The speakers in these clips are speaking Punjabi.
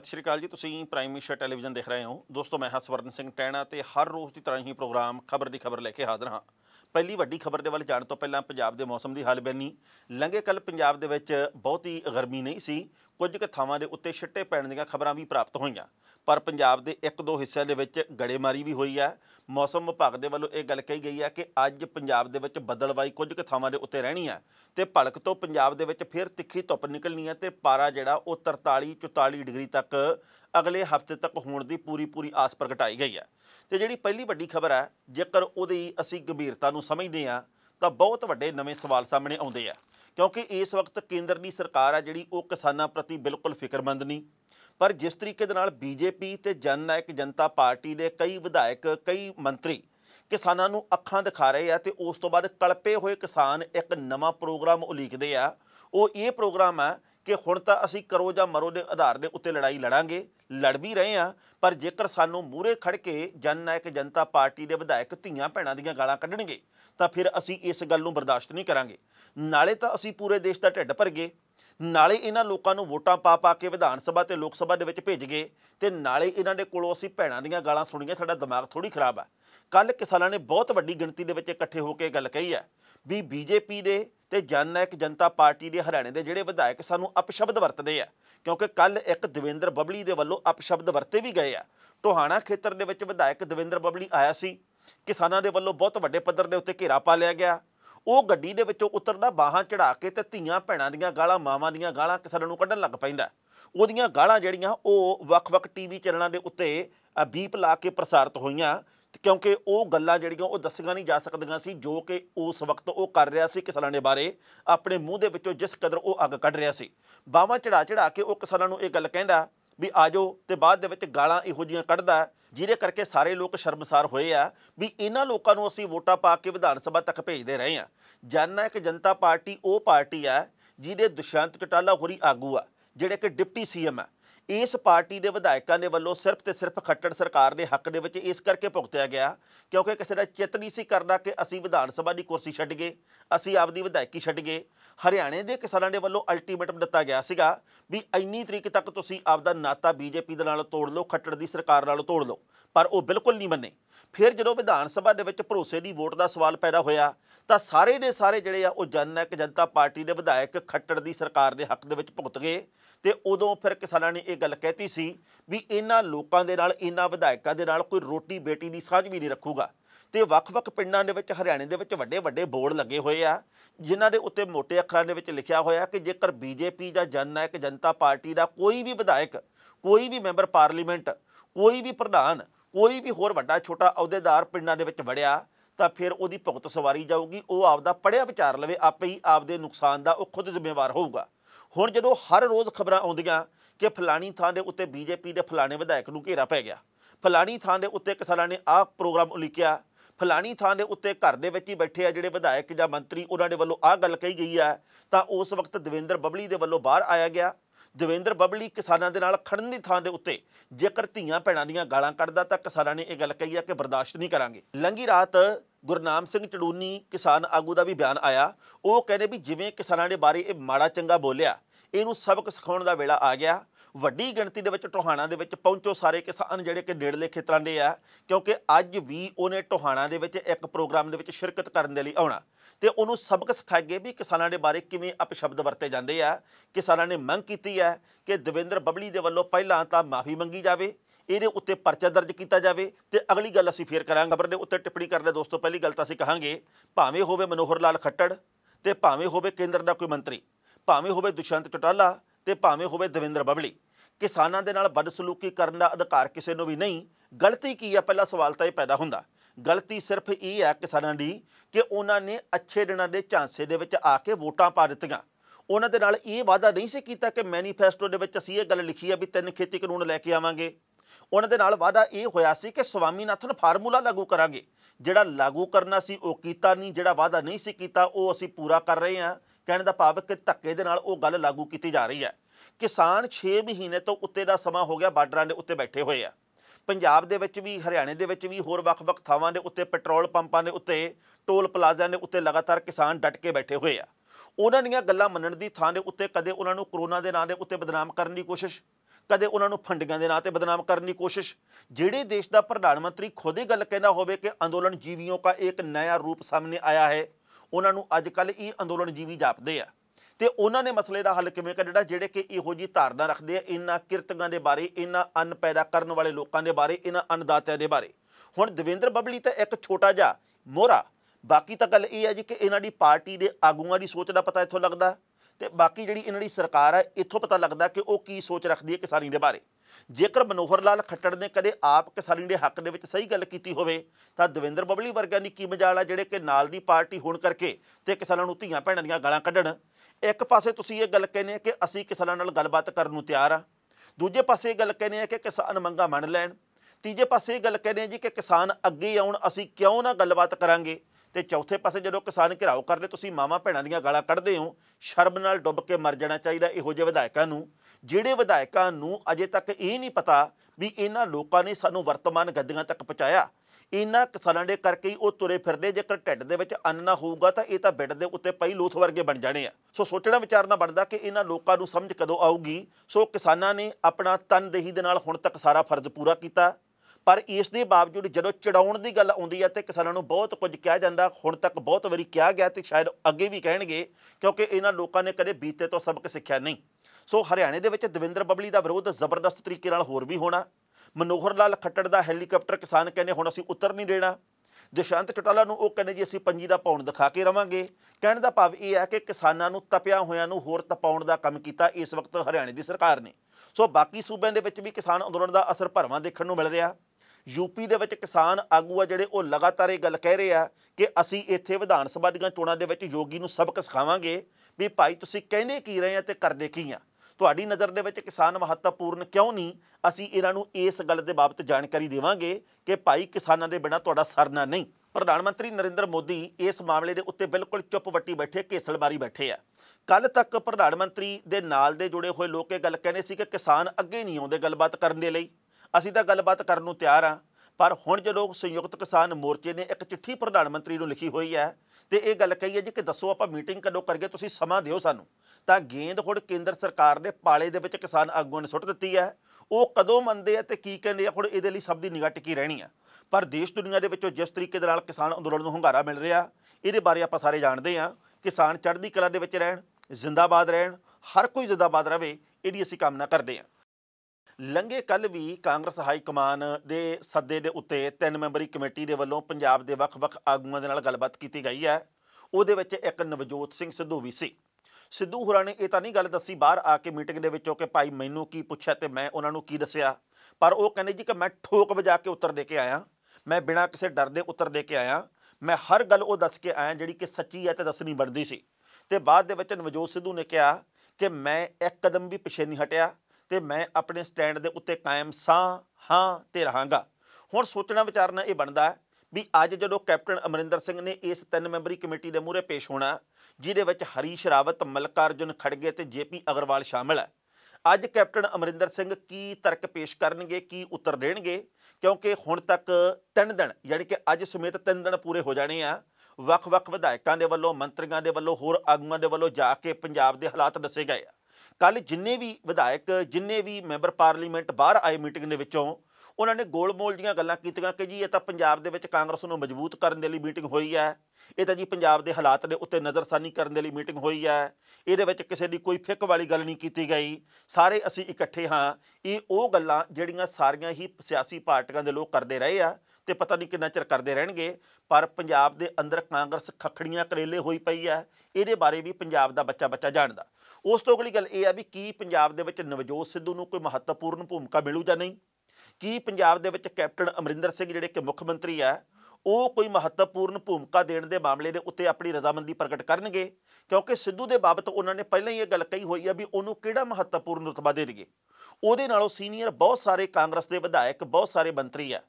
ਸਤਿ ਸ਼੍ਰੀ ਅਕਾਲ ਜੀ ਤੁਸੀਂ ਪ੍ਰਾਈਮ ਮਿਸ਼ਰ ਟੈਲੀਵਿਜ਼ਨ ਦੇਖ ਰਹੇ ਹੋ ਦੋਸਤੋ ਮੈਂ ਹਸਵਰਨ ਸਿੰਘ ਟੈਣਾ ਤੇ ਹਰ ਰੋਜ਼ ਦੀ ਤਰ੍ਹਾਂ ਹੀ ਪ੍ਰੋਗਰਾਮ ਖਬਰ ਦੀ ਖਬਰ ਲੈ ਕੇ ਹਾਜ਼ਰ ਹਾਂ ਪਹਿਲੀ ਵੱਡੀ ਖਬਰ ਦੇ ਵੱਲ ਜਾਣ ਤੋਂ ਪਹਿਲਾਂ ਪੰਜਾਬ ਦੇ ਮੌਸਮ ਦੀ ਹਾਲ ਬੈਨੀ ਲੰਘੇ ਕੱਲ ਪੰਜਾਬ ਦੇ ਵਿੱਚ ਬਹੁਤੀ ਗਰਮੀ ਨਹੀਂ ਸੀ ਕੁਝ ਕੁ ਥਾਵਾਂ ਦੇ ਉੱਤੇ ਛਿੱਟੇ ਪੈਣ ਦੀਆਂ ਖਬਰਾਂ ਵੀ ਪ੍ਰਾਪਤ ਹੋਈਆਂ ਪਰ ਪੰਜਾਬ ਦੇ ਇੱਕ ਦੋ ਹਿੱਸਿਆਂ ਦੇ ਵਿੱਚ ਗੜੇਮਾਰੀ ਵੀ ਹੋਈ ਹੈ ਮੌਸਮ ਵਿਭਾਗ ਦੇ ਵੱਲੋਂ ਇਹ ਗੱਲ ਕਹੀ ਗਈ ਹੈ ਕਿ ਅੱਜ ਪੰਜਾਬ ਦੇ ਵਿੱਚ ਬਦਲਵਾਈ ਕੁਝ ਕੁ ਥਾਵਾਂ ਦੇ ਉੱਤੇ ਰਹਿਣੀ ਹੈ ਤੇ ਭਲਕ ਤੋਂ ਪੰਜਾਬ ਦੇ ਵਿੱਚ ਫਿਰ ਤਿੱਖੀ ਧੁੱਪ ਨਿਕਲਣੀ ਹੈ ਤੇ ਪਾਰਾ ਜਿਹੜਾ ਉਹ 43 44 ਡਿਗਰੀ ਤੱਕ ਤੱਕ ਅਗਲੇ ਹਫਤੇ ਤੱਕ ਹੋਣ ਦੀ ਪੂਰੀ ਪੂਰੀ ਆਸ ਪ੍ਰਗਟਾਈ ਗਈ ਹੈ ਤੇ ਜਿਹੜੀ ਪਹਿਲੀ ਵੱਡੀ ਖਬਰ ਹੈ ਜੇਕਰ ਉਹਦੀ ਅਸੀਂ ਗੰਭੀਰਤਾ ਨੂੰ ਸਮਝਦੇ ਹਾਂ ਤਾਂ ਬਹੁਤ ਵੱਡੇ ਨਵੇਂ ਸਵਾਲ ਸਾਹਮਣੇ ਆਉਂਦੇ ਆ ਕਿਉਂਕਿ ਇਸ ਵਕਤ ਕੇਂਦਰ ਦੀ ਸਰਕਾਰ ਆ ਜਿਹੜੀ ਉਹ ਕਿਸਾਨਾਂ ਪ੍ਰਤੀ ਬਿਲਕੁਲ ਫਿਕਰਮੰਦ ਨਹੀਂ ਪਰ ਜਿਸ ਤਰੀਕੇ ਦੇ ਨਾਲ ਬੀਜੇਪੀ ਤੇ ਜਨਨਾਇਕ ਜਨਤਾ ਪਾਰਟੀ ਦੇ ਕਈ ਵਿਧਾਇਕ ਕਈ ਮੰਤਰੀ ਕਿਸਾਨਾਂ ਨੂੰ ਅੱਖਾਂ ਦਿਖਾ ਰਹੇ ਆ ਤੇ ਉਸ ਤੋਂ ਬਾਅਦ ਕਲਪੇ ਹੋਏ ਕਿਸਾਨ ਇੱਕ ਨਵਾਂ ਪ੍ਰੋਗਰਾਮ ਉਲੀਕਦੇ ਆ ਉਹ ਇਹ ਪ੍ਰੋਗਰਾਮ ਆ ਕਿ ਹੁਣ ਤਾਂ ਅਸੀਂ ਕਰੋ ਜਾਂ ਮਰੋ ਦੇ ਆਧਾਰ ਦੇ ਉੱਤੇ ਲੜਾਈ ਲੜਾਂਗੇ ਲੜ ਵੀ ਰਹੇ ਆ ਪਰ ਜੇਕਰ ਸਾਨੂੰ ਮੂਰੇ ਖੜ ਕੇ ਜਨਨਾਇਕ ਜਨਤਾ ਪਾਰਟੀ ਦੇ ਵਿਧਾਇਕ ਧੀਆਂ ਭੈਣਾਂ ਦੀਆਂ ਗਾਲਾਂ ਕੱਢਣਗੇ ਤਾਂ ਫਿਰ ਅਸੀਂ ਇਸ ਗੱਲ ਨੂੰ ਬਰਦਾਸ਼ਤ ਨਹੀਂ ਕਰਾਂਗੇ ਨਾਲੇ ਤਾਂ ਅਸੀਂ ਪੂਰੇ ਦੇਸ਼ ਦਾ ਢਿੱਡ ਭਰ ਗਏ ਨਾਲੇ ਇਹਨਾਂ ਲੋਕਾਂ ਨੂੰ ਵੋਟਾਂ ਪਾ ਪਾ ਕੇ ਵਿਧਾਨ ਸਭਾ ਤੇ ਲੋਕ ਸਭਾ ਦੇ ਵਿੱਚ ਭੇਜ ਗਏ ਤੇ ਨਾਲੇ ਇਹਨਾਂ ਦੇ ਕੋਲੋਂ ਅਸੀਂ ਭੈਣਾਂ ਦੀਆਂ ਗਾਲਾਂ ਸੁਣੀਆਂ ਸਾਡਾ ਦਿਮਾਗ ਥੋੜੀ ਖਰਾਬ ਆ ਕੱਲ ਕਿਸਾਨਾਂ ਨੇ ਬਹੁਤ ਵੱਡੀ ਗਿਣਤੀ ਦੇ ਵਿੱਚ ਇਕੱਠੇ ਹੋ ਕੇ ਗੱਲ ਕਹੀ ਆ ਵੀ ਬੀਜੇਪੀ ਦੇ ਤੇ ਜਨਨਾਇਕ ਜਨਤਾ ਪਾਰਟੀ ਦੇ ਹਰਿਆਣੇ ਦੇ ਜਿਹੜੇ ਵਿਧਾਇਕ ਸਾਨੂੰ ਅਪਸ਼ਬਦ ਵਰਤਦੇ ਆ ਕਿਉਂਕਿ ਕੱਲ ਇੱਕ ਦਵਿੰਦਰ ਬਬਲੀ ਦੇ ਵੱਲੋਂ ਅਪਸ਼ਬਦ ਵਰਤੇ ਵੀ ਗਏ ਆ ਟੋਹਾਣਾ ਖੇਤਰ ਦੇ ਵਿੱਚ ਵਿਧਾਇਕ ਦਵਿੰਦਰ ਬਬਲੀ ਆਇਆ ਸੀ ਕਿਸਾਨਾਂ ਦੇ ਵੱਲੋਂ ਬਹੁਤ ਵੱਡੇ ਪੱਧਰ ਦੇ ਉੱਤੇ ਘੇਰਾ ਪਾ ਲਿਆ ਗਿਆ ਉਹ ਗੱਡੀ ਦੇ ਵਿੱਚੋਂ ਉਤਰਦਾ ਬਾਹਾਂ ਚੜਾ ਕੇ ਤੇ ਧੀਆਂ ਭੈਣਾਂ ਦੀਆਂ ਗਾਲਾਂ ਮਾਵਾਂ ਦੀਆਂ ਗਾਲਾਂ ਕਿਸਾਨਾਂ ਨੂੰ ਕੱਢਣ ਲੱਗ ਪੈਂਦਾ ਉਹਦੀਆਂ ਗਾਲਾਂ ਜਿਹੜੀਆਂ ਉਹ ਵੱਖ-ਵੱਖ ਟੀਵੀ ਚੈਨਲਾਂ ਦੇ ਉੱਤੇ ਬੀਪ ਲਾ ਕੇ ਪ੍ਰਸਾਰਿਤ ਹੋਈਆਂ ਕਿਉਂਕਿ ਉਹ ਗੱਲਾਂ ਜਿਹੜੀਆਂ ਉਹ ਦੱਸੀਆਂ ਨਹੀਂ ਜਾ ਸਕਦੀਆਂ ਸੀ ਜੋ ਕਿ ਉਸ ਵਕਤ ਉਹ ਕਰ ਰਿਹਾ ਸੀ ਕਿਸਾਨਾਂ ਦੇ ਬਾਰੇ ਆਪਣੇ ਮੂੰਹ ਦੇ ਵਿੱਚੋਂ ਜਿਸ ਕਦਰ ਉਹ ਅੱਗ ਕੱਢ ਰਿਹਾ ਸੀ ਬਾਵਾ ਚੜਾ ਚੜਾ ਕੇ ਉਹ ਕਿਸਾਨਾਂ ਨੂੰ ਇਹ ਗੱਲ ਕਹਿੰਦਾ ਵੀ ਆਜੋ ਤੇ ਬਾਅਦ ਦੇ ਵਿੱਚ ਗਾਲਾਂ ਇਹੋ ਜੀਆਂ ਕੱਢਦਾ ਜਿਹਦੇ ਕਰਕੇ ਸਾਰੇ ਲੋਕ ਸ਼ਰਮਸਾਰ ਹੋਏ ਆ ਵੀ ਇਹਨਾਂ ਲੋਕਾਂ ਨੂੰ ਅਸੀਂ ਵੋਟਾਂ ਪਾ ਕੇ ਵਿਧਾਨ ਸਭਾ ਤੱਕ ਭੇਜਦੇ ਰਹੇ ਆ ਜਾਨਣਾ ਕਿ ਜਨਤਾ ਪਾਰਟੀ ਉਹ ਪਾਰਟੀ ਆ ਜਿਹਦੇ ਦੁਸ਼ਾਂਤ ਕਟਾਲਾ ਹੋਰੀ ਆਗੂ ਆ ਜਿਹੜੇ ਕਿ ਡਿਪਟੀ ਸੀਐਮ ਆ ਇਸ ਪਾਰਟੀ ਦੇ ਵਿਧਾਇਕਾਂ ਦੇ ਵੱਲੋਂ ਸਿਰਫ ਤੇ ਸਿਰਫ ਖੱਟੜ ਸਰਕਾਰ ਦੇ ਹੱਕ ਦੇ ਵਿੱਚ ਇਸ ਕਰਕੇ ਭੁਗਤਿਆ ਗਿਆ ਕਿਉਂਕਿ ਕਿਸੇ ਦਾ ਚਿੱਤ ਨਹੀਂ ਸੀ ਕਰਨਾ ਕਿ ਅਸੀਂ ਵਿਧਾਨ ਸਭਾ ਦੀ ਕੁਰਸੀ ਛੱਡ ਗਏ ਅਸੀਂ ਆਪਦੀ ਵਿਧਾਇਕੀ ਛੱਡ ਗਏ ਹਰਿਆਣੇ ਦੇ ਕਿਸਾਨਾਂ ਦੇ ਵੱਲੋਂ ਅਲਟੀਮੇਟਮ ਦਿੱਤਾ ਗਿਆ ਸੀਗਾ ਵੀ ਇੰਨੀ ਤਰੀਕ ਤੱਕ ਤੁਸੀਂ ਆਪਦਾ ਨਾਤਾ ਬੀਜੇਪੀ ਦੇ ਨਾਲ ਤੋੜ ਲਓ ਖੱਟੜ ਦੀ ਸਰਕਾਰ ਨਾਲ ਤੋੜ ਲਓ ਪਰ ਉਹ ਬਿਲਕੁਲ ਨਹੀਂ ਮੰਨੇ ਫਿਰ ਜਦੋਂ ਵਿਧਾਨ ਸਭਾ ਦੇ ਵਿੱਚ ਭਰੋਸੇ ਦੀ ਵੋਟ ਦਾ ਸਵਾਲ ਪੈਦਾ ਹੋਇਆ ਤਾਂ ਸਾਰੇ ਦੇ ਸਾਰੇ ਜਿਹੜੇ ਆ ਉਹ ਜਨਨਕ ਜਨਤਾ ਪਾਰਟੀ ਦੇ ਵਿਧਾਇਕ ਖੱਟੜ ਦੀ ਸਰਕਾਰ ਦੇ ਹੱਕ ਦੇ ਵਿੱਚ ਭੁਗਤ ਗਏ ਤੇ ਉਦੋਂ ਫਿਰ ਕਿਸਾਨਾਂ ਨੇ ਇਹ ਗੱਲ ਕਹਿਤੀ ਸੀ ਵੀ ਇਹਨਾਂ ਲੋਕਾਂ ਦੇ ਨਾਲ ਇਹਨਾਂ ਵਿਧਾਇਕਾਂ ਦੇ ਨਾਲ ਕੋਈ ਰੋਟੀ ਬੇਟੀ ਦੀ ਸਾਂਝ ਵੀ ਨਹੀਂ ਰੱਖੂਗਾ ਤੇ ਵੱਖ-ਵੱਖ ਪਿੰਡਾਂ ਦੇ ਵਿੱਚ ਹਰਿਆਣੇ ਦੇ ਵਿੱਚ ਵੱਡੇ-ਵੱਡੇ ਬੋਰਡ ਲੱਗੇ ਹੋਏ ਆ ਜਿਨ੍ਹਾਂ ਦੇ ਉੱਤੇ ਮੋٹے ਅੱਖਰਾਂ ਦੇ ਵਿੱਚ ਲਿਖਿਆ ਹੋਇਆ ਕਿ ਜੇਕਰ ਬੀਜੇਪੀ ਜਾਂ ਜਨਨਾਇਕ ਜਨਤਾ ਪਾਰਟੀ ਦਾ ਕੋਈ ਵੀ ਵਿਧਾਇਕ ਕੋਈ ਵੀ ਮੈਂਬਰ ਪਾਰਲੀਮੈਂਟ ਕੋਈ ਵੀ ਪ੍ਰਧਾਨ ਕੋਈ ਵੀ ਹੋਰ ਵੱਡਾ ਛੋਟਾ ਅਹੁਦੇਦਾਰ ਪਿੰਡਾਂ ਦੇ ਵਿੱਚ ਵੜਿਆ ਤਾਂ ਫਿਰ ਉਹਦੀ ਭੁਗਤ ਸਵਾਰੀ ਜਾਊਗੀ ਉਹ ਆਪਦਾ ਪੜਿਆ ਵਿਚਾਰ ਲਵੇ ਆਪੇ ਹੀ ਆਪਦੇ ਨੁਕਸਾਨ ਦਾ ਉਹ ਖੁਦ ਜ਼ਿੰਮੇਵਾਰ ਹੋਊਗਾ ਹੁਣ ਜਦੋਂ ਹਰ ਰੋਜ਼ ਖਬਰਾਂ ਆਉਂਦੀਆਂ ਕਿ ਫਲਾਣੀ ਥਾਂ ਦੇ ਉੱਤੇ ਬੀਜੇਪੀ ਦੇ ਫਲਾਣੇ ਵਿਧਾਇਕ ਨੂੰ ਘੇਰਾ ਪੈ ਗਿਆ ਫਲਾਣੀ ਥਾਂ ਦੇ ਉੱਤੇ ਕਿਸਾਨਾਂ ਨੇ ਆਹ ਪ੍ਰੋਗਰਾਮ ਉਲੀਕਿਆ ਫਲਾਣੀ ਥਾਂ ਦੇ ਉੱਤੇ ਘਰ ਦੇ ਵਿੱਚ ਹੀ ਬੈਠੇ ਆ ਜਿਹੜੇ ਵਿਧਾਇਕ ਜਾਂ ਮੰਤਰੀ ਉਹਨਾਂ ਦੇ ਵੱਲੋਂ ਆਹ ਗੱਲ ਕਹੀ ਗਈ ਹੈ ਤਾਂ ਉਸ ਵਕਤ ਦਵਿੰਦਰ ਬਬਲੀ ਦੇ ਵੱਲੋਂ ਬਾਹਰ ਆਇਆ ਗਿਆ ਦਵਿੰਦਰ ਬਬਲੀ ਕਿਸਾਨਾਂ ਦੇ ਨਾਲ ਖੜਨ ਦੀ ਥਾਂ ਦੇ ਉੱਤੇ ਜੇਕਰ ਧੀਆਂ ਭੈਣਾਂ ਦੀਆਂ ਗਾਲਾਂ ਕੱਢਦਾ ਤਾਂ ਕਿਸਾਨਾਂ ਨੇ ਇਹ ਗੱਲ ਕਹੀ ਆ ਕਿ ਬਰਦਾਸ਼ਤ ਨਹੀਂ ਕਰਾਂਗੇ ਲੰਗੀ ਰਾਤ ਗੁਰਨਾਮ ਸਿੰਘ ਚੜੂਨੀ ਕਿਸਾਨ ਆਗੂ ਦਾ ਵੀ ਬਿਆਨ ਆਇਆ ਉਹ ਕਹਿੰਦੇ ਵੀ ਜਿਵੇਂ ਕਿਸਾਨਾਂ ਦੇ ਬਾਰੇ ਇਹ ਮਾੜਾ ਚੰਗਾ ਬੋਲਿਆ ਇਹਨੂੰ ਸਬਕ ਸਿਖਾਉਣ ਦਾ ਵੇਲਾ ਆ ਗਿਆ ਵੱਡੀ ਗਿਣਤੀ ਦੇ ਵਿੱਚ ਟੋਹਾਣਾ ਦੇ ਵਿੱਚ ਪਹੁੰਚੋ ਸਾਰੇ ਕਿਸਾਨ ਜਿਹੜੇ ਕਿ ਨੇੜਲੇ ਖੇਤਰਾਂ ਦੇ ਆ ਕਿਉਂਕਿ ਅੱਜ ਵੀ ਉਹਨੇ ਟੋਹਾਣਾ ਦੇ ਵਿੱਚ ਇੱਕ ਪ੍ਰੋਗਰਾਮ ਦੇ ਵਿੱਚ ਸ਼ਿਰਕਤ ਕਰਨ ਦੇ ਲਈ ਆਉਣਾ ਤੇ ਉਹਨੂੰ ਸਬਕ ਸਿਖਾਏਗੇ ਵੀ ਕਿਸਾਨਾਂ ਦੇ ਬਾਰੇ ਕਿਵੇਂ ਅਪਸ਼ਬਦ ਵਰਤੇ ਜਾਂਦੇ ਆ ਕਿਸਾਨਾਂ ਨੇ ਮੰਗ ਕੀਤੀ ਹੈ ਕਿ ਦਵਿੰਦਰ ਬਬਲੀ ਦੇ ਵੱਲੋਂ ਪਹਿਲਾਂ ਤਾਂ ਮਾਫੀ ਮੰਗੀ ਜਾਵੇ ਇਹਦੇ ਉੱਤੇ ਪਰਚਾ ਦਰਜ ਕੀਤਾ ਜਾਵੇ ਤੇ ਅਗਲੀ ਗੱਲ ਅਸੀਂ ਫੇਰ ਕਰਾਂਗੇ ਖਬਰ ਦੇ ਉੱਤੇ ਟਿੱਪਣੀ ਕਰਨੇ ਦੋਸਤੋ ਪਹਿਲੀ ਗੱਲ ਤਾਂ ਅਸੀਂ ਕਹਾਂਗੇ ਭਾਵੇਂ ਹੋਵੇ ਮਨੋਹਰ ਲਾਲ ਖੱਟੜ ਤੇ ਭਾਵੇਂ ਹੋਵੇ ਕੇਂਦਰ ਦਾ ਕੋਈ ਮੰਤਰੀ ਭਾਵੇਂ ਹੋਵੇ ਦੁਸ਼ੰਤ ਚਟਾਲਾ ਤੇ ਭਾਵੇਂ ਹੋਵੇ ਦਵਿੰਦਰ ਬਬਲੀ ਕਿਸਾਨਾਂ ਦੇ ਨਾਲ ਬਦਸਲੂਕੀ ਕਰਨ ਦਾ ਅਧਿਕਾਰ ਕਿਸੇ ਨੂੰ ਵੀ ਨਹੀਂ ਗਲਤੀ ਕੀ ਹੈ ਪਹਿਲਾ ਸਵਾਲ ਤਾਂ ਇਹ ਪੈਦਾ ਹੁੰਦਾ ਗਲਤੀ ਸਿਰਫ ਇਹ ਹੈ ਕਿਸਾਨਾਂ ਦੀ ਕਿ ਉਹਨਾਂ ਨੇ ਅੱਛੇ ਦਿਨਾਂ ਦੇ ਝਾਂਸੇ ਦੇ ਵਿੱਚ ਆ ਕੇ ਵੋਟਾਂ ਪਾ ਦਿੱਤੀਆਂ ਉਹਨਾਂ ਦੇ ਨਾਲ ਇਹ ਵਾਅਦਾ ਨਹੀਂ ਸੀ ਕੀਤਾ ਕਿ ਮੈਨੀਫੈਸਟੋ ਦੇ ਵਿੱਚ ਅਸੀਂ ਇਹ ਗੱਲ ਲਿਖੀ ਆ ਵੀ ਤਿੰਨ ਖੇਤੀ ਕਾਨੂੰਨ ਲੈ ਕੇ ਆਵਾਂਗੇ ਉਹਨਾਂ ਦੇ ਨਾਲ ਵਾਅਦਾ ਇਹ ਹੋਇਆ ਸੀ ਕਿ ਨਾਥਨ ਫਾਰਮੂਲਾ ਲਾਗੂ ਕਰਾਂਗੇ ਜਿਹੜਾ ਲਾਗੂ ਕਰਨਾ ਸੀ ਉਹ ਕੀਤਾ ਨਹੀਂ ਜਿਹੜਾ ਵਾਅਦਾ ਨਹੀਂ ਸੀ ਕੀਤਾ ਉਹ ਅਸੀਂ ਪੂਰਾ ਕਰ ਰਹੇ ਹਾਂ ਕਹਿਣ ਦਾ ਭਾਵ ਕਿ ਧੱਕੇ ਦੇ ਨਾਲ ਉਹ ਗੱਲ ਲਾਗੂ ਕੀਤੀ ਜਾ ਰਹੀ ਹੈ ਕਿਸਾਨ 6 ਮਹੀਨੇ ਤੋਂ ਉੱਤੇ ਦਾ ਸਮਾਂ ਹੋ ਗਿਆ ਬਾਰਡਰਾਂ ਦੇ ਉੱਤੇ ਬੈਠੇ ਹੋਏ ਆ ਪੰਜਾਬ ਦੇ ਵਿੱਚ ਵੀ ਹਰਿਆਣੇ ਦੇ ਵਿੱਚ ਵੀ ਹੋਰ ਵੱਖ-ਵੱਖ ਥਾਵਾਂ ਦੇ ਉੱਤੇ ਪੈਟਰੋਲ ਪੰਪਾਂ ਦੇ ਉੱਤੇ ਟੋਲ ਪਲਾਜ਼ਾਂ ਦੇ ਉੱਤੇ ਲਗਾਤਾਰ ਕਿਸਾਨ ਡਟ ਕੇ ਬੈਠੇ ਹੋਏ ਆ ਉਹਨਾਂ ਦੀਆਂ ਗੱਲਾਂ ਮੰਨਣ ਦੀ ਥਾਂ ਦੇ ਉੱਤੇ ਕਦੇ ਉਹਨਾਂ ਨੂੰ ਕਰੋਨਾ ਦੇ ਨਾਂ ਦੇ ਉੱਤੇ ਬਦਨਾਮ ਕਰਨ ਦੀ ਕੋਸ਼ਿਸ਼ ਕਦੇ ਉਹਨਾਂ ਨੂੰ ਫੰਡੀਆਂ ਦੇ ਨਾਂ ਤੇ ਬਦਨਾਮ ਕਰਨ ਦੀ ਕੋਸ਼ਿਸ਼ ਜਿਹੜੇ ਦੇਸ਼ ਦਾ ਪ੍ਰਧਾਨ ਮੰਤਰੀ ਖੁਦ ਹੀ ਗੱਲ ਕਹਿੰਦਾ ਹੋਵੇ ਕਿ ਅੰਦੋਲਨ ਜੀਵੀਆਂ ਦਾ ਇੱਕ ਨਵਾਂ ਰੂਪ ਸਾਹਮਣੇ ਆਇਆ ਹੈ ਉਹਨਾਂ ਨੂੰ ਅੱਜ ਕੱਲ ਇਹ ਅੰਦੋਲਨ ਜੀਵੀ ਜਾਪਦੇ ਆ ਤੇ ਉਹਨਾਂ ਨੇ ਮਸਲੇ ਦਾ ਹੱਲ ਕਿਵੇਂ ਕੱਢਣਾ ਜਿਹੜੇ ਕਿ ਇਹੋ ਜੀ ਧਾਰਨਾ ਰੱਖਦੇ ਆ ਇਹਨਾਂ ਕਿਰਤਗਾਂ ਦੇ ਬਾਰੇ ਇਹਨਾਂ ਅੰਨ ਪੈਦਾ ਕਰਨ ਵਾਲੇ ਲੋਕਾਂ ਦੇ ਬਾਰੇ ਇਹਨਾਂ ਅੰਨਦਾਤਿਆਂ ਦੇ ਬਾਰੇ ਹੁਣ ਦਵਿੰਦਰ ਬਬਲੀ ਤਾਂ ਇੱਕ ਛੋਟਾ ਜਿਹਾ ਮੋਹਰਾ ਬਾਕੀ ਤਾਂ ਗੱਲ ਇਹ ਹੈ ਜੀ ਕਿ ਇਹਨਾਂ ਦੀ ਪਾਰਟੀ ਦੇ ਆਗੂਆਂ ਦੀ ਸੋਚ ਦਾ ਪਤਾ ਇੱਥੋਂ ਲੱਗਦਾ ਤੇ ਬਾਕੀ ਜਿਹੜੀ ਇਹਨਾਂ ਦੀ ਸਰਕਾਰ ਹੈ ਇੱਥੋਂ ਪਤਾ ਲੱਗਦਾ ਕਿ ਉਹ ਕੀ ਸੋਚ ਰੱਖਦੀ ਹੈ ਕਿਸਾਨੀ ਦੇ ਬਾਰੇ ਜੇਕਰ ਮਨੋਹਰ ਲਾਲ ਖੱਟੜ ਨੇ ਕਦੇ ਆਪ ਕਿਸਾਨੀ ਦੇ ਹੱਕ ਦੇ ਵਿੱਚ ਸਹੀ ਗੱਲ ਕੀਤੀ ਹੋਵੇ ਤਾਂ ਦਵਿੰਦਰ ਬਬਲੀ ਵਰਗਾ ਨਹੀਂ ਕੀ ਮਜਾਲ ਆ ਜਿਹੜੇ ਕਿ ਨਾਲ ਦੀ ਪਾਰਟੀ ਹੋਣ ਕਰਕੇ ਤੇ ਕਿਸਾਨਾਂ ਨੂੰ ਧੀਆਂ ਭੈਣਾਂ ਦੀਆਂ ਗਾਲਾਂ ਕੱਢਣ ਇੱਕ ਪਾਸੇ ਤੁਸੀਂ ਇਹ ਗੱਲ ਕਹਿੰਦੇ ਆ ਕਿ ਅਸੀਂ ਕਿਸਾਨਾਂ ਨਾਲ ਗੱਲਬਾਤ ਕਰਨ ਨੂੰ ਤਿਆਰ ਆ ਦੂਜੇ ਪਾਸੇ ਇਹ ਗੱਲ ਕਹਿੰਦੇ ਆ ਕਿ ਕਿਸਾਨ ਮੰਗਾ ਮੰਨ ਲੈਣ ਤੀਜੇ ਪਾਸੇ ਇਹ ਗੱਲ ਕਹਿੰਦੇ ਆ ਜੀ ਕਿ ਕਿਸਾਨ ਅੱਗੇ ਆਉਣ ਅਸੀਂ ਕਿਉਂ ਨਾ ਗੱਲਬਾਤ ਕਰਾਂਗੇ ਤੇ ਚੌਥੇ ਪਾਸੇ ਜਦੋਂ ਕਿਸਾਨ ਘਿਰਾਓ ਕਰਦੇ ਤੁਸੀਂ ਮਾਵਾ ਭੈਣਾਂ ਦੀਆਂ ਗਾਲਾਂ ਕੱਢਦੇ ਹੋ ਸ਼ਰਮ ਨਾਲ ਡੁੱਬ ਕੇ ਮਰ ਜਾਣਾ ਚਾਹੀਦਾ ਇਹੋ ਜਿਹੇ ਵਿਧਾਇਕਾਂ ਨੂੰ ਜਿਹੜੇ ਵਿਧਾਇਕਾਂ ਨੂੰ ਅਜੇ ਤੱਕ ਇਹ ਨਹੀਂ ਪਤਾ ਵੀ ਇਹਨਾਂ ਲੋਕਾਂ ਨੇ ਸਾਨੂੰ ਵਰਤਮਾਨ ਗੱਦੀਆਂ ਤੱਕ ਪਹੁੰਚਾਇਆ ਇਹਨਾਂ ਕਿਸਾਨਾਂ ਦੇ ਕਰਕੇ ਹੀ ਉਹ ਤੁਰੇ ਫਿਰਦੇ ਜੇਕਰ ਢਿੱਡ ਦੇ ਵਿੱਚ ਅੰਨ ਨਾ ਹੋਊਗਾ ਤਾਂ ਇਹ ਤਾਂ ਬਿੱਡ ਦੇ ਉੱਤੇ ਪਈ ਲੋਥ ਵਰਗੇ ਬਣ ਜਾਣੇ ਆ ਸੋ ਸੋਚਣਾ ਵਿਚਾਰਨਾ ਬਣਦਾ ਕਿ ਇਹਨਾਂ ਲੋਕਾਂ ਨੂੰ ਸਮਝ ਕਦੋਂ ਆਊਗੀ ਸੋ ਕਿਸਾਨਾਂ ਨੇ ਆਪਣਾ ਤਨਦੇਹੀ ਦੇ ਨਾਲ ਹੁਣ ਤੱਕ ਸਾਰਾ ਫਰਜ਼ ਪੂਰਾ ਕੀਤਾ ਪਰ ਇਸ ਦੇ ਬਾਵਜੂਦ ਜਦੋਂ ਚੜਾਉਣ ਦੀ ਗੱਲ ਆਉਂਦੀ ਹੈ ਤੇ ਕਿਸਾਨਾਂ ਨੂੰ ਬਹੁਤ ਕੁਝ ਕਿਹਾ ਜਾਂਦਾ ਹੁਣ ਤੱਕ ਬਹੁਤ ਵਾਰੀ ਕਿਹਾ ਗਿਆ ਤੇ ਸ਼ਾਇਦ ਅੱਗੇ ਵੀ ਕਹਿਣਗੇ ਕਿਉਂਕਿ ਇਹਨਾਂ ਲੋਕਾਂ ਨੇ ਕਦੇ ਬੀਤੇ ਤੋਂ ਸਬਕ ਸਿੱਖਿਆ ਨਹੀਂ ਸੋ ਹਰਿਆਣੇ ਦੇ ਵਿੱਚ ਦਵਿੰਦਰ ਬਬਲੀ ਦਾ ਵਿਰੋਧ ਜ਼ਬਰਦਸਤ ਤਰੀਕੇ ਨਾਲ ਹੋਰ ਵੀ ਹੋਣਾ ਮਨੋਹਰ ਲਾਲ ਖੱਟੜ ਦਾ ਹੈਲੀਕਾਪਟਰ ਕਿਸਾਨ ਕਹਿੰਦੇ ਹੁਣ ਅਸੀਂ ਉੱਤਰ ਨਹੀਂ ਦੇਣਾ ਜਸ਼ਾਂਤ ਚਟਾਲਾ ਨੂੰ ਉਹ ਕਹਿੰਦੇ ਜੀ ਅਸੀਂ ਪੰਜੀ ਦਾ ਪੌਣ ਦਿਖਾ ਕੇ ਰਵਾਂਗੇ ਕਹਿਣ ਦਾ ਭਾਵ ਇਹ ਹੈ ਕਿ ਕਿਸਾਨਾਂ ਨੂੰ ਤਪਿਆ ਹੋਇਆਂ ਨੂੰ ਹੋਰ ਤਪਾਉਣ ਦਾ ਕੰਮ ਕੀਤਾ ਇਸ ਵਕਤ ਹਰਿਆਣੇ ਦੀ ਸਰਕਾਰ ਨੇ ਸੋ ਬਾਕੀ ਸੂਬਿਆਂ ਦੇ ਵਿੱਚ ਵੀ ਕਿਸਾਨ ਅੰਦੋਲਨ ਦਾ ਅਸਰ ਭਰਵਾਂ ਦੇਖਣ ਨੂੰ ਮਿਲ ਰਿਹਾ ਯੂਪੀ ਦੇ ਵਿੱਚ ਕਿਸਾਨ ਆਗੂ ਆ ਜਿਹੜੇ ਉਹ ਲਗਾਤਾਰ ਇਹ ਗੱਲ ਕਹਿ ਰਹੇ ਆ ਕਿ ਅਸੀਂ ਇੱਥੇ ਵਿਧਾਨ ਸਭਾ ਦੀਆਂ ਚੋਣਾਂ ਦੇ ਵਿੱਚ ਯੋਗੀ ਨੂੰ ਸਬਕ ਸਿਖਾਵਾਂਗੇ ਵੀ ਭਾਈ ਤੁਸੀਂ ਕਹਿੰਦੇ ਕੀ ਰਹੇ ਆ ਤੇ ਕਰਦੇ ਕੀ ਆ ਤੁਹਾਡੀ ਨਜ਼ਰ ਦੇ ਵਿੱਚ ਕਿਸਾਨ ਮਹੱਤਵਪੂਰਨ ਕਿਉਂ ਨਹੀਂ ਅਸੀਂ ਇਹਨਾਂ ਨੂੰ ਇਸ ਗੱਲ ਦੇ ਬਾਬਤ ਜਾਣਕਾਰੀ ਦੇਵਾਂਗੇ ਕਿ ਭਾਈ ਕਿਸਾਨਾਂ ਦੇ ਬਿਨਾ ਤੁਹਾਡਾ ਸਰਨਾ ਨਹੀਂ ਪ੍ਰਧਾਨ ਮੰਤਰੀ ਨਰਿੰਦਰ ਮੋਦੀ ਇਸ ਮਾਮਲੇ ਦੇ ਉੱਤੇ ਬਿਲਕੁਲ ਚੁੱਪ ਵੱਟੀ ਬੈਠੇ ਕੇਸਲਬਾਰੀ ਬੈਠੇ ਆ ਕੱਲ ਤੱਕ ਪ੍ਰਧਾਨ ਮੰਤਰੀ ਦੇ ਨਾਲ ਦੇ ਜੁੜੇ ਹੋਏ ਲੋਕ ਇਹ ਗੱਲ ਕਹਿੰਦੇ ਸੀ ਕਿ ਕਿਸਾਨ ਅੱਗੇ ਨਹੀਂ ਆਉਂਦੇ ਗੱਲਬਾਤ ਕਰਨ ਦੇ ਲਈ ਅਸੀਂ ਤਾਂ ਗੱਲਬਾਤ ਕਰਨ ਨੂੰ ਤਿਆਰ ਆ ਪਰ ਹੁਣ ਜਦੋਂ ਸੰਯੁਕਤ ਕਿਸਾਨ ਮੋਰਚੇ ਨੇ ਇੱਕ ਚਿੱਠੀ ਪ੍ਰਧਾਨ ਮੰਤਰੀ ਨੂੰ ਲਿਖੀ ਹੋਈ ਹੈ ਤੇ ਇਹ ਗੱਲ ਕਹੀ ਹੈ ਜੀ ਕਿ ਦੱਸੋ ਆਪਾਂ ਮੀਟਿੰਗ ਕਦੋਂ ਕਰਗੇ ਤੁਸੀਂ ਸਮਾਂ ਦਿਓ ਸਾਨੂੰ ਤਾਂ ਗੇਂਦ ਖੁੜ ਕੇਂਦਰ ਸਰਕਾਰ ਨੇ ਪਾਲੇ ਦੇ ਵਿੱਚ ਕਿਸਾਨ ਆਗੂਆਂ ਨੇ ਸੁੱਟ ਦਿੱਤੀ ਹੈ ਉਹ ਕਦੋਂ ਮੰਨਦੇ ਆ ਤੇ ਕੀ ਕਹਿੰਦੇ ਆ ਹੁਣ ਇਹਦੇ ਲਈ ਸਭ ਦੀ ਨਿਗਾਹ ਟਿਕੀ ਰਹਿਣੀ ਆ ਪਰ ਦੇਸ਼ ਦੁਨੀਆ ਦੇ ਵਿੱਚੋਂ ਜਿਸ ਤਰੀਕੇ ਦੇ ਨਾਲ ਕਿਸਾਨ ਅੰਦੋਲਨ ਨੂੰ ਹੰਗਾਰਾ ਮਿਲ ਰਿਹਾ ਇਹਦੇ ਬਾਰੇ ਆਪਾਂ ਸਾਰੇ ਜਾਣਦੇ ਆ ਕਿਸਾਨ ਚੜ੍ਹਦੀ ਕਲਾ ਦੇ ਵਿੱਚ ਰਹਿਣ ਜ਼ਿੰਦਾਬਾਦ ਰਹਿਣ ਹਰ ਕੋਈ ਜ਼ਿੰਦਾਬਾਦ ਰਵੇ ਇਹਦੀ ਅਸੀਂ ਕਾਮਨਾ ਕਰਦੇ ਆ ਲੰਗੇ ਕੱਲ ਵੀ ਕਾਂਗਰਸ ਹਾਈ ਕਮਾਨ ਦੇ ਸੱਦੇ ਦੇ ਉੱਤੇ ਤਿੰਨ ਮੈਂਬਰੀ ਕਮੇਟੀ ਦੇ ਵੱਲੋਂ ਪੰਜਾਬ ਦੇ ਵੱਖ-ਵੱਖ ਆਗੂਆਂ ਦੇ ਨਾਲ ਗੱਲਬਾਤ ਕੀਤੀ ਗਈ ਹੈ ਉਹਦੇ ਵਿੱਚ ਇੱਕ ਨਵਜੋਤ ਸਿੰਘ ਸਿੱਧੂ ਵੀ ਸੀ ਸਿੱਧੂ ਹੋਰਾਂ ਨੇ ਇਹ ਤਾਂ ਨਹੀਂ ਗੱਲ ਦੱਸੀ ਬਾਹਰ ਆ ਕੇ ਮੀਟਿੰਗ ਦੇ ਵਿੱਚੋਂ ਕਿ ਭਾਈ ਮੈਨੂੰ ਕੀ ਪੁੱਛਿਆ ਤੇ ਮੈਂ ਉਹਨਾਂ ਨੂੰ ਕੀ ਦੱਸਿਆ ਪਰ ਉਹ ਕਹਿੰਦੇ ਜੀ ਕਿ ਮੈਂ ਠੋਕ ਵਜਾ ਕੇ ਉੱਤਰ ਦੇ ਕੇ ਆਇਆ ਮੈਂ ਬਿਨਾਂ ਕਿਸੇ ਡਰ ਦੇ ਉੱਤਰ ਦੇ ਕੇ ਆਇਆ ਮੈਂ ਹਰ ਗੱਲ ਉਹ ਦੱਸ ਕੇ ਆਇਆ ਜਿਹੜੀ ਕਿ ਸੱਚੀ ਹੈ ਤੇ ਦੱਸਣੀ ਬਣਦੀ ਸੀ ਤੇ ਬਾਅਦ ਦੇ ਵਿੱਚ ਨਵਜੋਤ ਸਿੱਧੂ ਨੇ ਕਿਹਾ ਕਿ ਮੈਂ ਇੱਕ ਕਦਮ ਵੀ ਪਿਛੇ ਨਹੀਂ ਹਟਿਆ ਤੇ ਮੈਂ ਆਪਣੇ ਸਟੈਂਡ ਦੇ ਉੱਤੇ ਕਾਇਮ ਸਾਂ ਹਾਂ ਤੇ ਰਹਾਂਗਾ ਹੁਣ ਸੋਚਣਾ ਵਿਚਾਰਨਾ ਇਹ ਬਣਦਾ ਹੈ ਵੀ ਅੱਜ ਜਦੋਂ ਕੈਪਟਨ ਅਮਰਿੰਦਰ ਸਿੰਘ ਨੇ ਇਸ ਤਿੰਨ ਮੈਂਬਰੀ ਕਮੇਟੀ ਦੇ ਮੂਹਰੇ ਪੇਸ਼ ਹੋਣਾ ਜਿਹਦੇ ਵਿੱਚ ਹਰੀਸ਼ ਰਾਵਤ ਅਰਜੁਨ ਖੜਗੇ ਤੇ ਜੇਪੀ ਅਗਰਵਾਲ ਸ਼ਾਮਲ ਹੈ ਅੱਜ ਕੈਪਟਨ ਅਮਰਿੰਦਰ ਸਿੰਘ ਕੀ ਤਰਕ ਪੇਸ਼ ਕਰਨਗੇ ਕੀ ਉੱਤਰ ਦੇਣਗੇ ਕਿਉਂਕਿ ਹੁਣ ਤੱਕ ਤਿੰਨ ਦਿਨ ਯਾਨੀ ਕਿ ਅੱਜ ਸਮੇਤ ਤਿੰਨ ਦਿਨ ਪੂਰੇ ਹੋ ਜਾਣੇ ਆ ਵੱਖ-ਵੱਖ ਵਿਧਾਇਕਾਂ ਦੇ ਵੱਲੋਂ ਮੰਤਰੀਆਂ ਦੇ ਵੱਲੋਂ ਹੋਰ ਆਗੂਆਂ ਦੇ ਵੱਲੋਂ ਜਾ ਕੇ ਪੰਜਾਬ ਦੇ ਹਾਲਾਤ ਦੱਸੇ ਗਏ ਆ ਕੱਲ ਜਿੰਨੇ ਵੀ ਵਿਧਾਇਕ ਜਿੰਨੇ ਵੀ ਮੈਂਬਰ ਪਾਰਲੀਮੈਂਟ ਬਾਹਰ ਆਏ ਮੀਟਿੰਗ ਦੇ ਵਿੱਚੋਂ ਉਹਨਾਂ ਨੇ ਗੋਲਮੋਲ ਦੀਆਂ ਗੱਲਾਂ ਕੀਤੀਆਂ ਕਿ ਜੀ ਇਹ ਤਾਂ ਪੰਜਾਬ ਦੇ ਵਿੱਚ ਕਾਂਗਰਸ ਨੂੰ ਮਜ਼ਬੂਤ ਕਰਨ ਦੇ ਲਈ ਮੀਟਿੰਗ ਹੋਈ ਹੈ ਇਹ ਤਾਂ ਜੀ ਪੰਜਾਬ ਦੇ ਹਾਲਾਤ ਦੇ ਉੱਤੇ ਨਜ਼ਰਸਾਨੀ ਕਰਨ ਦੇ ਲਈ ਮੀਟਿੰਗ ਹੋਈ ਹੈ ਇਹਦੇ ਵਿੱਚ ਕਿਸੇ ਦੀ ਕੋਈ ਫਿੱਕ ਵਾਲੀ ਗੱਲ ਨਹੀਂ ਕੀਤੀ ਗਈ ਸਾਰੇ ਅਸੀਂ ਇਕੱਠੇ ਹਾਂ ਇਹ ਉਹ ਗੱਲਾਂ ਜਿਹੜੀਆਂ ਸਾਰੀਆਂ ਹੀ ਸਿਆਸੀ ਪਾਰਟੀਆਂ ਦੇ ਲੋਕ ਕਰਦੇ ਰਹੇ ਆ ਤੇ ਪਤਾ ਨਹੀਂ ਕਿੰਨਾ ਚਿਰ ਕਰਦੇ ਰਹਿਣਗੇ ਪਰ ਪੰਜਾਬ ਦੇ ਅੰਦਰ ਕਾਂਗਰਸ ਖਖੜੀਆਂ ਕਰੇਲੇ ਹੋਈ ਪਈ ਹੈ ਇਹਦੇ ਬਾਰੇ ਵੀ ਪੰਜਾਬ ਦਾ ਬੱਚਾ ਬੱਚਾ ਜਾਣਦਾ ਉਸ ਤੋਂ ਅਗਲੀ ਗੱਲ ਇਹ ਆ ਵੀ ਕੀ ਪੰਜਾਬ ਦੇ ਵਿੱਚ ਨਵਜੋਤ ਸਿੱਧੂ ਨੂੰ ਕੋਈ ਮਹੱਤਵਪੂਰਨ ਭੂਮਿਕਾ ਮਿਲੂ ਜਾਂ ਨਹੀਂ ਕੀ ਪੰਜਾਬ ਦੇ ਵਿੱਚ ਕੈਪਟਨ ਅਮਰਿੰਦਰ ਸਿੰਘ ਜਿਹੜੇ ਕਿ ਮੁੱਖ ਮੰਤਰੀ ਆ ਉਹ ਕੋਈ ਮਹੱਤਵਪੂਰਨ ਭੂਮਿਕਾ ਦੇਣ ਦੇ ਮਾਮਲੇ ਦੇ ਉੱਤੇ ਆਪਣੀ ਰਜ਼ਾਮੰਦੀ ਪ੍ਰਗਟ ਕਰਨਗੇ ਕਿਉਂਕਿ ਸਿੱਧੂ ਦੇ ਬਾਬਤ ਉਹਨਾਂ ਨੇ ਪਹਿਲਾਂ ਹੀ ਇਹ ਗੱਲ ਕਹੀ ਹੋਈ ਆ ਵੀ ਉਹਨੂੰ ਕਿਹੜਾ ਮਹੱਤਵਪੂਰਨ ਰਤਬਾ ਦੇ ਦਈਏ ਉਹਦੇ ਨਾਲੋਂ ਸੀਨੀਅਰ ਬਹੁਤ ਸਾਰੇ ਕਾਂਗਰਸ ਦੇ ਵਿਧਾਇਕ ਬਹੁਤ ਸਾਰੇ ਮੰਤਰੀ ਆ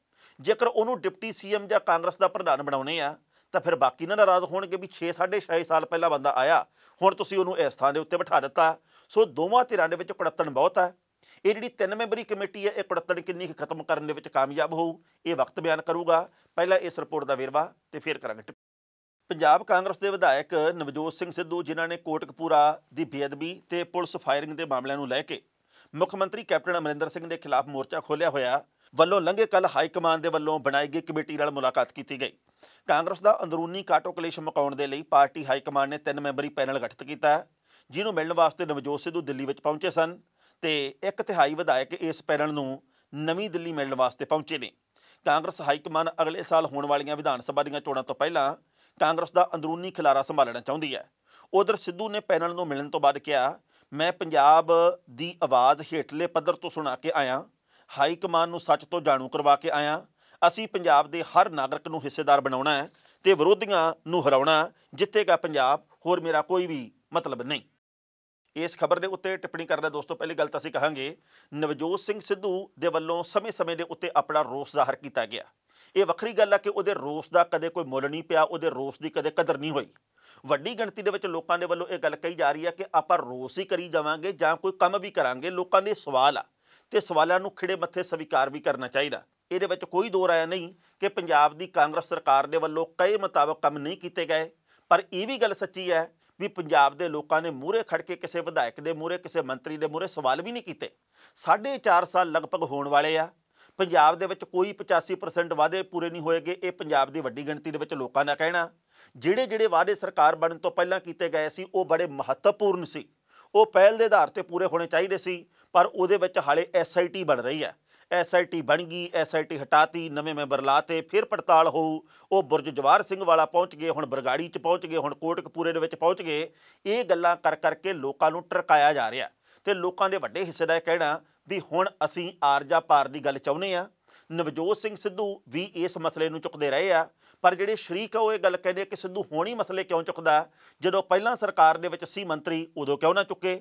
ਜੇਕਰ ਉਹਨੂੰ ਡਿਪਟੀ ਸੀਐਮ ਜਾਂ ਕਾਂਗਰਸ ਦਾ ਪ੍ਰਧਾਨ ਬਣਾਉਣੇ ਆ ਤਾਂ ਫਿਰ ਬਾਕੀ ਨਾ ਨਾਰਾਜ਼ ਹੋਣਗੇ ਵੀ 6 6.5 ਸਾਲ ਪਹਿਲਾਂ ਬੰਦਾ ਆਇਆ ਹੁਣ ਤੁਸੀਂ ਉਹਨੂੰ ਇਸ ਥਾਂ ਦੇ ਉੱਤੇ ਬਿਠਾ ਦਿੱਤਾ ਸੋ ਦੋਵਾਂ ਧਿਰਾਂ ਦੇ ਵਿੱਚ ਕੁੜੱਤਣ ਬਹੁਤ ਆ ਇਹ ਜਿਹੜੀ ਤਿੰਨ ਮੈਂਬਰੀ ਕਮੇਟੀ ਹੈ ਇਹ ਕੁੜਤਣ ਕਿੰਨੀ ਕੁ ਖਤਮ ਕਰਨ ਦੇ ਵਿੱਚ ਕਾਮਯਾਬ ਹੋਊ ਇਹ ਵਕਤ ਬਿਆਨ ਕਰੂਗਾ ਪਹਿਲਾਂ ਇਸ ਰਿਪੋਰਟ ਦਾ ਵੇਰਵਾ ਤੇ ਫਿਰ ਕਰਾਂਗੇ ਪੰਜਾਬ ਕਾਂਗਰਸ ਦੇ ਵਿਧਾਇਕ ਨਵਜੋਤ ਸਿੰਘ ਸਿੱਧੂ ਜਿਨ੍ਹਾਂ ਨੇ ਕੋਟਕਪੂਰਾ ਦੀ ਬੇਅਦਬੀ ਤੇ ਪੁਲਿਸ ਫਾਇਰਿੰਗ ਦੇ ਮਾਮਲਿਆਂ ਨੂੰ ਲੈ ਕੇ ਮੁੱਖ ਮੰਤਰੀ ਕੈਪਟਨ ਅਮਰਿੰਦਰ ਸਿੰਘ ਦੇ ਖਿਲਾਫ ਮੋਰਚਾ ਖੋਲਿਆ ਹੋਇਆ ਵੱਲੋਂ ਲੰਘੇ ਕੱਲ ਹਾਈ ਕਮਾਂਡ ਦੇ ਵੱਲੋਂ ਬਣਾਈ ਗਈ ਕਮੇਟੀ ਨਾਲ ਮੁਲਾਕਾਤ ਕੀਤੀ ਗਈ ਕਾਂਗਰਸ ਦਾ ਅੰਦਰੂਨੀ ਕਾਟੋ ਕਲੇਸ਼ ਮਕਾਉਣ ਦੇ ਲਈ ਪਾਰਟੀ ਹਾਈ ਕਮਾਂਡ ਨੇ ਤਿੰਨ ਮੈਂਬਰੀ ਪੈਨਲ ਗਠਿਤ ਕੀਤਾ ਜਿਹਨੂੰ ਮਿਲਣ ਵਾਸਤੇ ਨਵਜੋਤ ਸਿੱਧੂ ਦਿੱਲੀ ਵਿੱਚ ਪਹੁੰਚੇ ਸਨ ਤੇ ਇੱਕ ਤਿਹਾਈ ਵਿਧਾਇਕ ਇਸ ਪੈਨਲ ਨੂੰ ਨਵੀਂ ਦਿੱਲੀ ਮਿਲਣ ਵਾਸਤੇ ਪਹੁੰਚੇ ਨੇ ਕਾਂਗਰਸ ਹਾਈ ਕਮਾਨ ਅਗਲੇ ਸਾਲ ਹੋਣ ਵਾਲੀਆਂ ਵਿਧਾਨ ਸਭਾ ਦੀਆਂ ਚੋਣਾਂ ਤੋਂ ਪਹਿਲਾਂ ਕਾਂਗਰਸ ਦਾ ਅੰਦਰੂਨੀ ਖਿਲਾਰਾ ਸੰਭਾਲਣਾ ਚਾਹੁੰਦੀ ਹੈ ਉਧਰ ਸਿੱਧੂ ਨੇ ਪੈਨਲ ਨੂੰ ਮਿਲਣ ਤੋਂ ਬਾਅਦ ਕਿਹਾ ਮੈਂ ਪੰਜਾਬ ਦੀ ਆਵਾਜ਼ ਹੇਠਲੇ ਪੱਧਰ ਤੋਂ ਸੁਣਾ ਕੇ ਆਇਆ ਹਾਈ ਕਮਾਨ ਨੂੰ ਸੱਚ ਤੋਂ ਜਾਣੂ ਕਰਵਾ ਕੇ ਆਇਆ ਅਸੀਂ ਪੰਜਾਬ ਦੇ ਹਰ ਨਾਗਰਿਕ ਨੂੰ ਹਿੱਸੇਦਾਰ ਬਣਾਉਣਾ ਹੈ ਤੇ ਵਿਰੋਧੀਆਂ ਨੂੰ ਹਰਾਉਣਾ ਜਿੱਤੇਗਾ ਪੰਜਾਬ ਹੋਰ ਮੇਰਾ ਕੋਈ ਵੀ ਮਤਲਬ ਨਹੀਂ ਇਸ ਖਬਰ ਦੇ ਉੱਤੇ ਟਿੱਪਣੀ ਕਰਦੇ ਰਹੇ ਦੋਸਤੋ ਪਹਿਲੀ ਗੱਲ ਤਾਂ ਅਸੀਂ ਕਹਾਂਗੇ ਨਵਜੋਤ ਸਿੰਘ ਸਿੱਧੂ ਦੇ ਵੱਲੋਂ ਸਮੇਂ-ਸਮੇਂ ਦੇ ਉੱਤੇ ਆਪਣਾ ਰੋਸ ਜ਼ਾਹਰ ਕੀਤਾ ਗਿਆ ਇਹ ਵੱਖਰੀ ਗੱਲ ਆ ਕਿ ਉਹਦੇ ਰੋਸ ਦਾ ਕਦੇ ਕੋਈ ਮੁੱਲ ਨਹੀਂ ਪਿਆ ਉਹਦੇ ਰੋਸ ਦੀ ਕਦੇ ਕਦਰ ਨਹੀਂ ਹੋਈ ਵੱਡੀ ਗਿਣਤੀ ਦੇ ਵਿੱਚ ਲੋਕਾਂ ਦੇ ਵੱਲੋਂ ਇਹ ਗੱਲ ਕਹੀ ਜਾ ਰਹੀ ਹੈ ਕਿ ਆਪਾਂ ਰੋਸ ਹੀ ਕਰੀ ਜਾਵਾਂਗੇ ਜਾਂ ਕੋਈ ਕੰਮ ਵੀ ਕਰਾਂਗੇ ਲੋਕਾਂ ਦੇ ਸਵਾਲ ਆ ਤੇ ਸਵਾਲਾਂ ਨੂੰ ਖਿੜੇ ਮੱਥੇ ਸਵੀਕਾਰ ਵੀ ਕਰਨਾ ਚਾਹੀਦਾ ਇਹਦੇ ਵਿੱਚ ਕੋਈ ਦੋ ਰਾਇ ਨਹੀਂ ਕਿ ਪੰਜਾਬ ਦੀ ਕਾਂਗਰਸ ਸਰਕਾਰ ਦੇ ਵੱਲੋਂ ਕਈ ਮੁਤਾਬਕ ਕੰਮ ਨਹੀਂ ਕੀਤੇ ਗਏ ਪਰ ਇਹ ਵੀ ਗੱਲ ਸੱਚੀ ਹੈ ਵੀ ਪੰਜਾਬ ਦੇ ਲੋਕਾਂ ਨੇ ਮੂਰੇ ਖੜ ਕੇ ਕਿਸੇ ਵਿਧਾਇਕ ਦੇ ਮੂਰੇ ਕਿਸੇ ਮੰਤਰੀ ਦੇ ਮੂਰੇ ਸਵਾਲ ਵੀ ਨਹੀਂ ਕੀਤੇ ਸਾਢੇ 4 ਸਾਲ ਲਗਭਗ ਹੋਣ ਵਾਲੇ ਆ ਪੰਜਾਬ ਦੇ ਵਿੱਚ ਕੋਈ 85% ਵਾਅਦੇ ਪੂਰੇ ਨਹੀਂ ਹੋਏਗੇ ਇਹ ਪੰਜਾਬ ਦੀ ਵੱਡੀ ਗਿਣਤੀ ਦੇ ਵਿੱਚ ਲੋਕਾਂ ਦਾ ਕਹਿਣਾ ਜਿਹੜੇ ਜਿਹੜੇ ਵਾਅਦੇ ਸਰਕਾਰ ਬਣਨ ਤੋਂ ਪਹਿਲਾਂ ਕੀਤੇ ਗਏ ਸੀ ਉਹ ਬੜੇ ਮਹੱਤਵਪੂਰਨ ਸੀ ਉਹ ਪਹਿਲ ਦੇ ਆਧਾਰ ਤੇ ਪੂਰੇ ਹੋਣੇ ਚਾਹੀਦੇ ਸੀ ਪਰ ਉਹਦੇ ਵਿੱਚ ਹਾਲੇ ਐਸਆਈਟੀ ਬਣ ਰਹੀ ਹੈ ਐਸਆਈਟੀ ਬਣ ਗਈ ਐਸਆਈਟੀ ਹਟਾਤੀ ਨਵੇਂ ਮੈਂਬਰ ਲਾਤੇ ਫਿਰ ਪੜਤਾਲ ਹੋਊ ਉਹ ਬੁਰਜ ਜਵਾਰ ਸਿੰਘ ਵਾਲਾ ਪਹੁੰਚ ਗਏ ਹੁਣ ਬਰਗਾੜੀ 'ਚ ਪਹੁੰਚ ਗਏ ਹੁਣ ਕੋਟਕਪੂਰੇ ਦੇ ਵਿੱਚ ਪਹੁੰਚ ਗਏ ਇਹ ਗੱਲਾਂ ਕਰ ਕਰਕੇ ਲੋਕਾਂ ਨੂੰ ਟਰਕਾਇਆ ਜਾ ਰਿਹਾ ਤੇ ਲੋਕਾਂ ਦੇ ਵੱਡੇ ਹਿੱਸੇ ਦਾ ਕਹਿਣਾ ਵੀ ਹੁਣ ਅਸੀਂ ਆਰਜਾ ਪਾਰ ਦੀ ਗੱਲ ਚਾਹੁੰਦੇ ਆ ਨਵਜੋਤ ਸਿੰਘ ਸਿੱਧੂ ਵੀ ਇਸ ਮਸਲੇ ਨੂੰ ਚੁੱਕਦੇ ਰਹੇ ਆ ਪਰ ਜਿਹੜੇ ਸ਼ਰੀਕ ਆ ਉਹ ਇਹ ਗੱਲ ਕਹਿੰਦੇ ਕਿ ਸਿੱਧੂ ਹੋਣੀ ਮਸਲੇ ਕਿਉਂ ਚੁੱਕਦਾ ਜਦੋਂ ਪਹਿਲਾਂ ਸਰਕਾਰ ਦੇ ਵਿੱਚ ਸੀ ਮੰਤਰੀ ਉਦੋਂ ਕਿਉਂ ਨਾ ਚੁੱਕੇ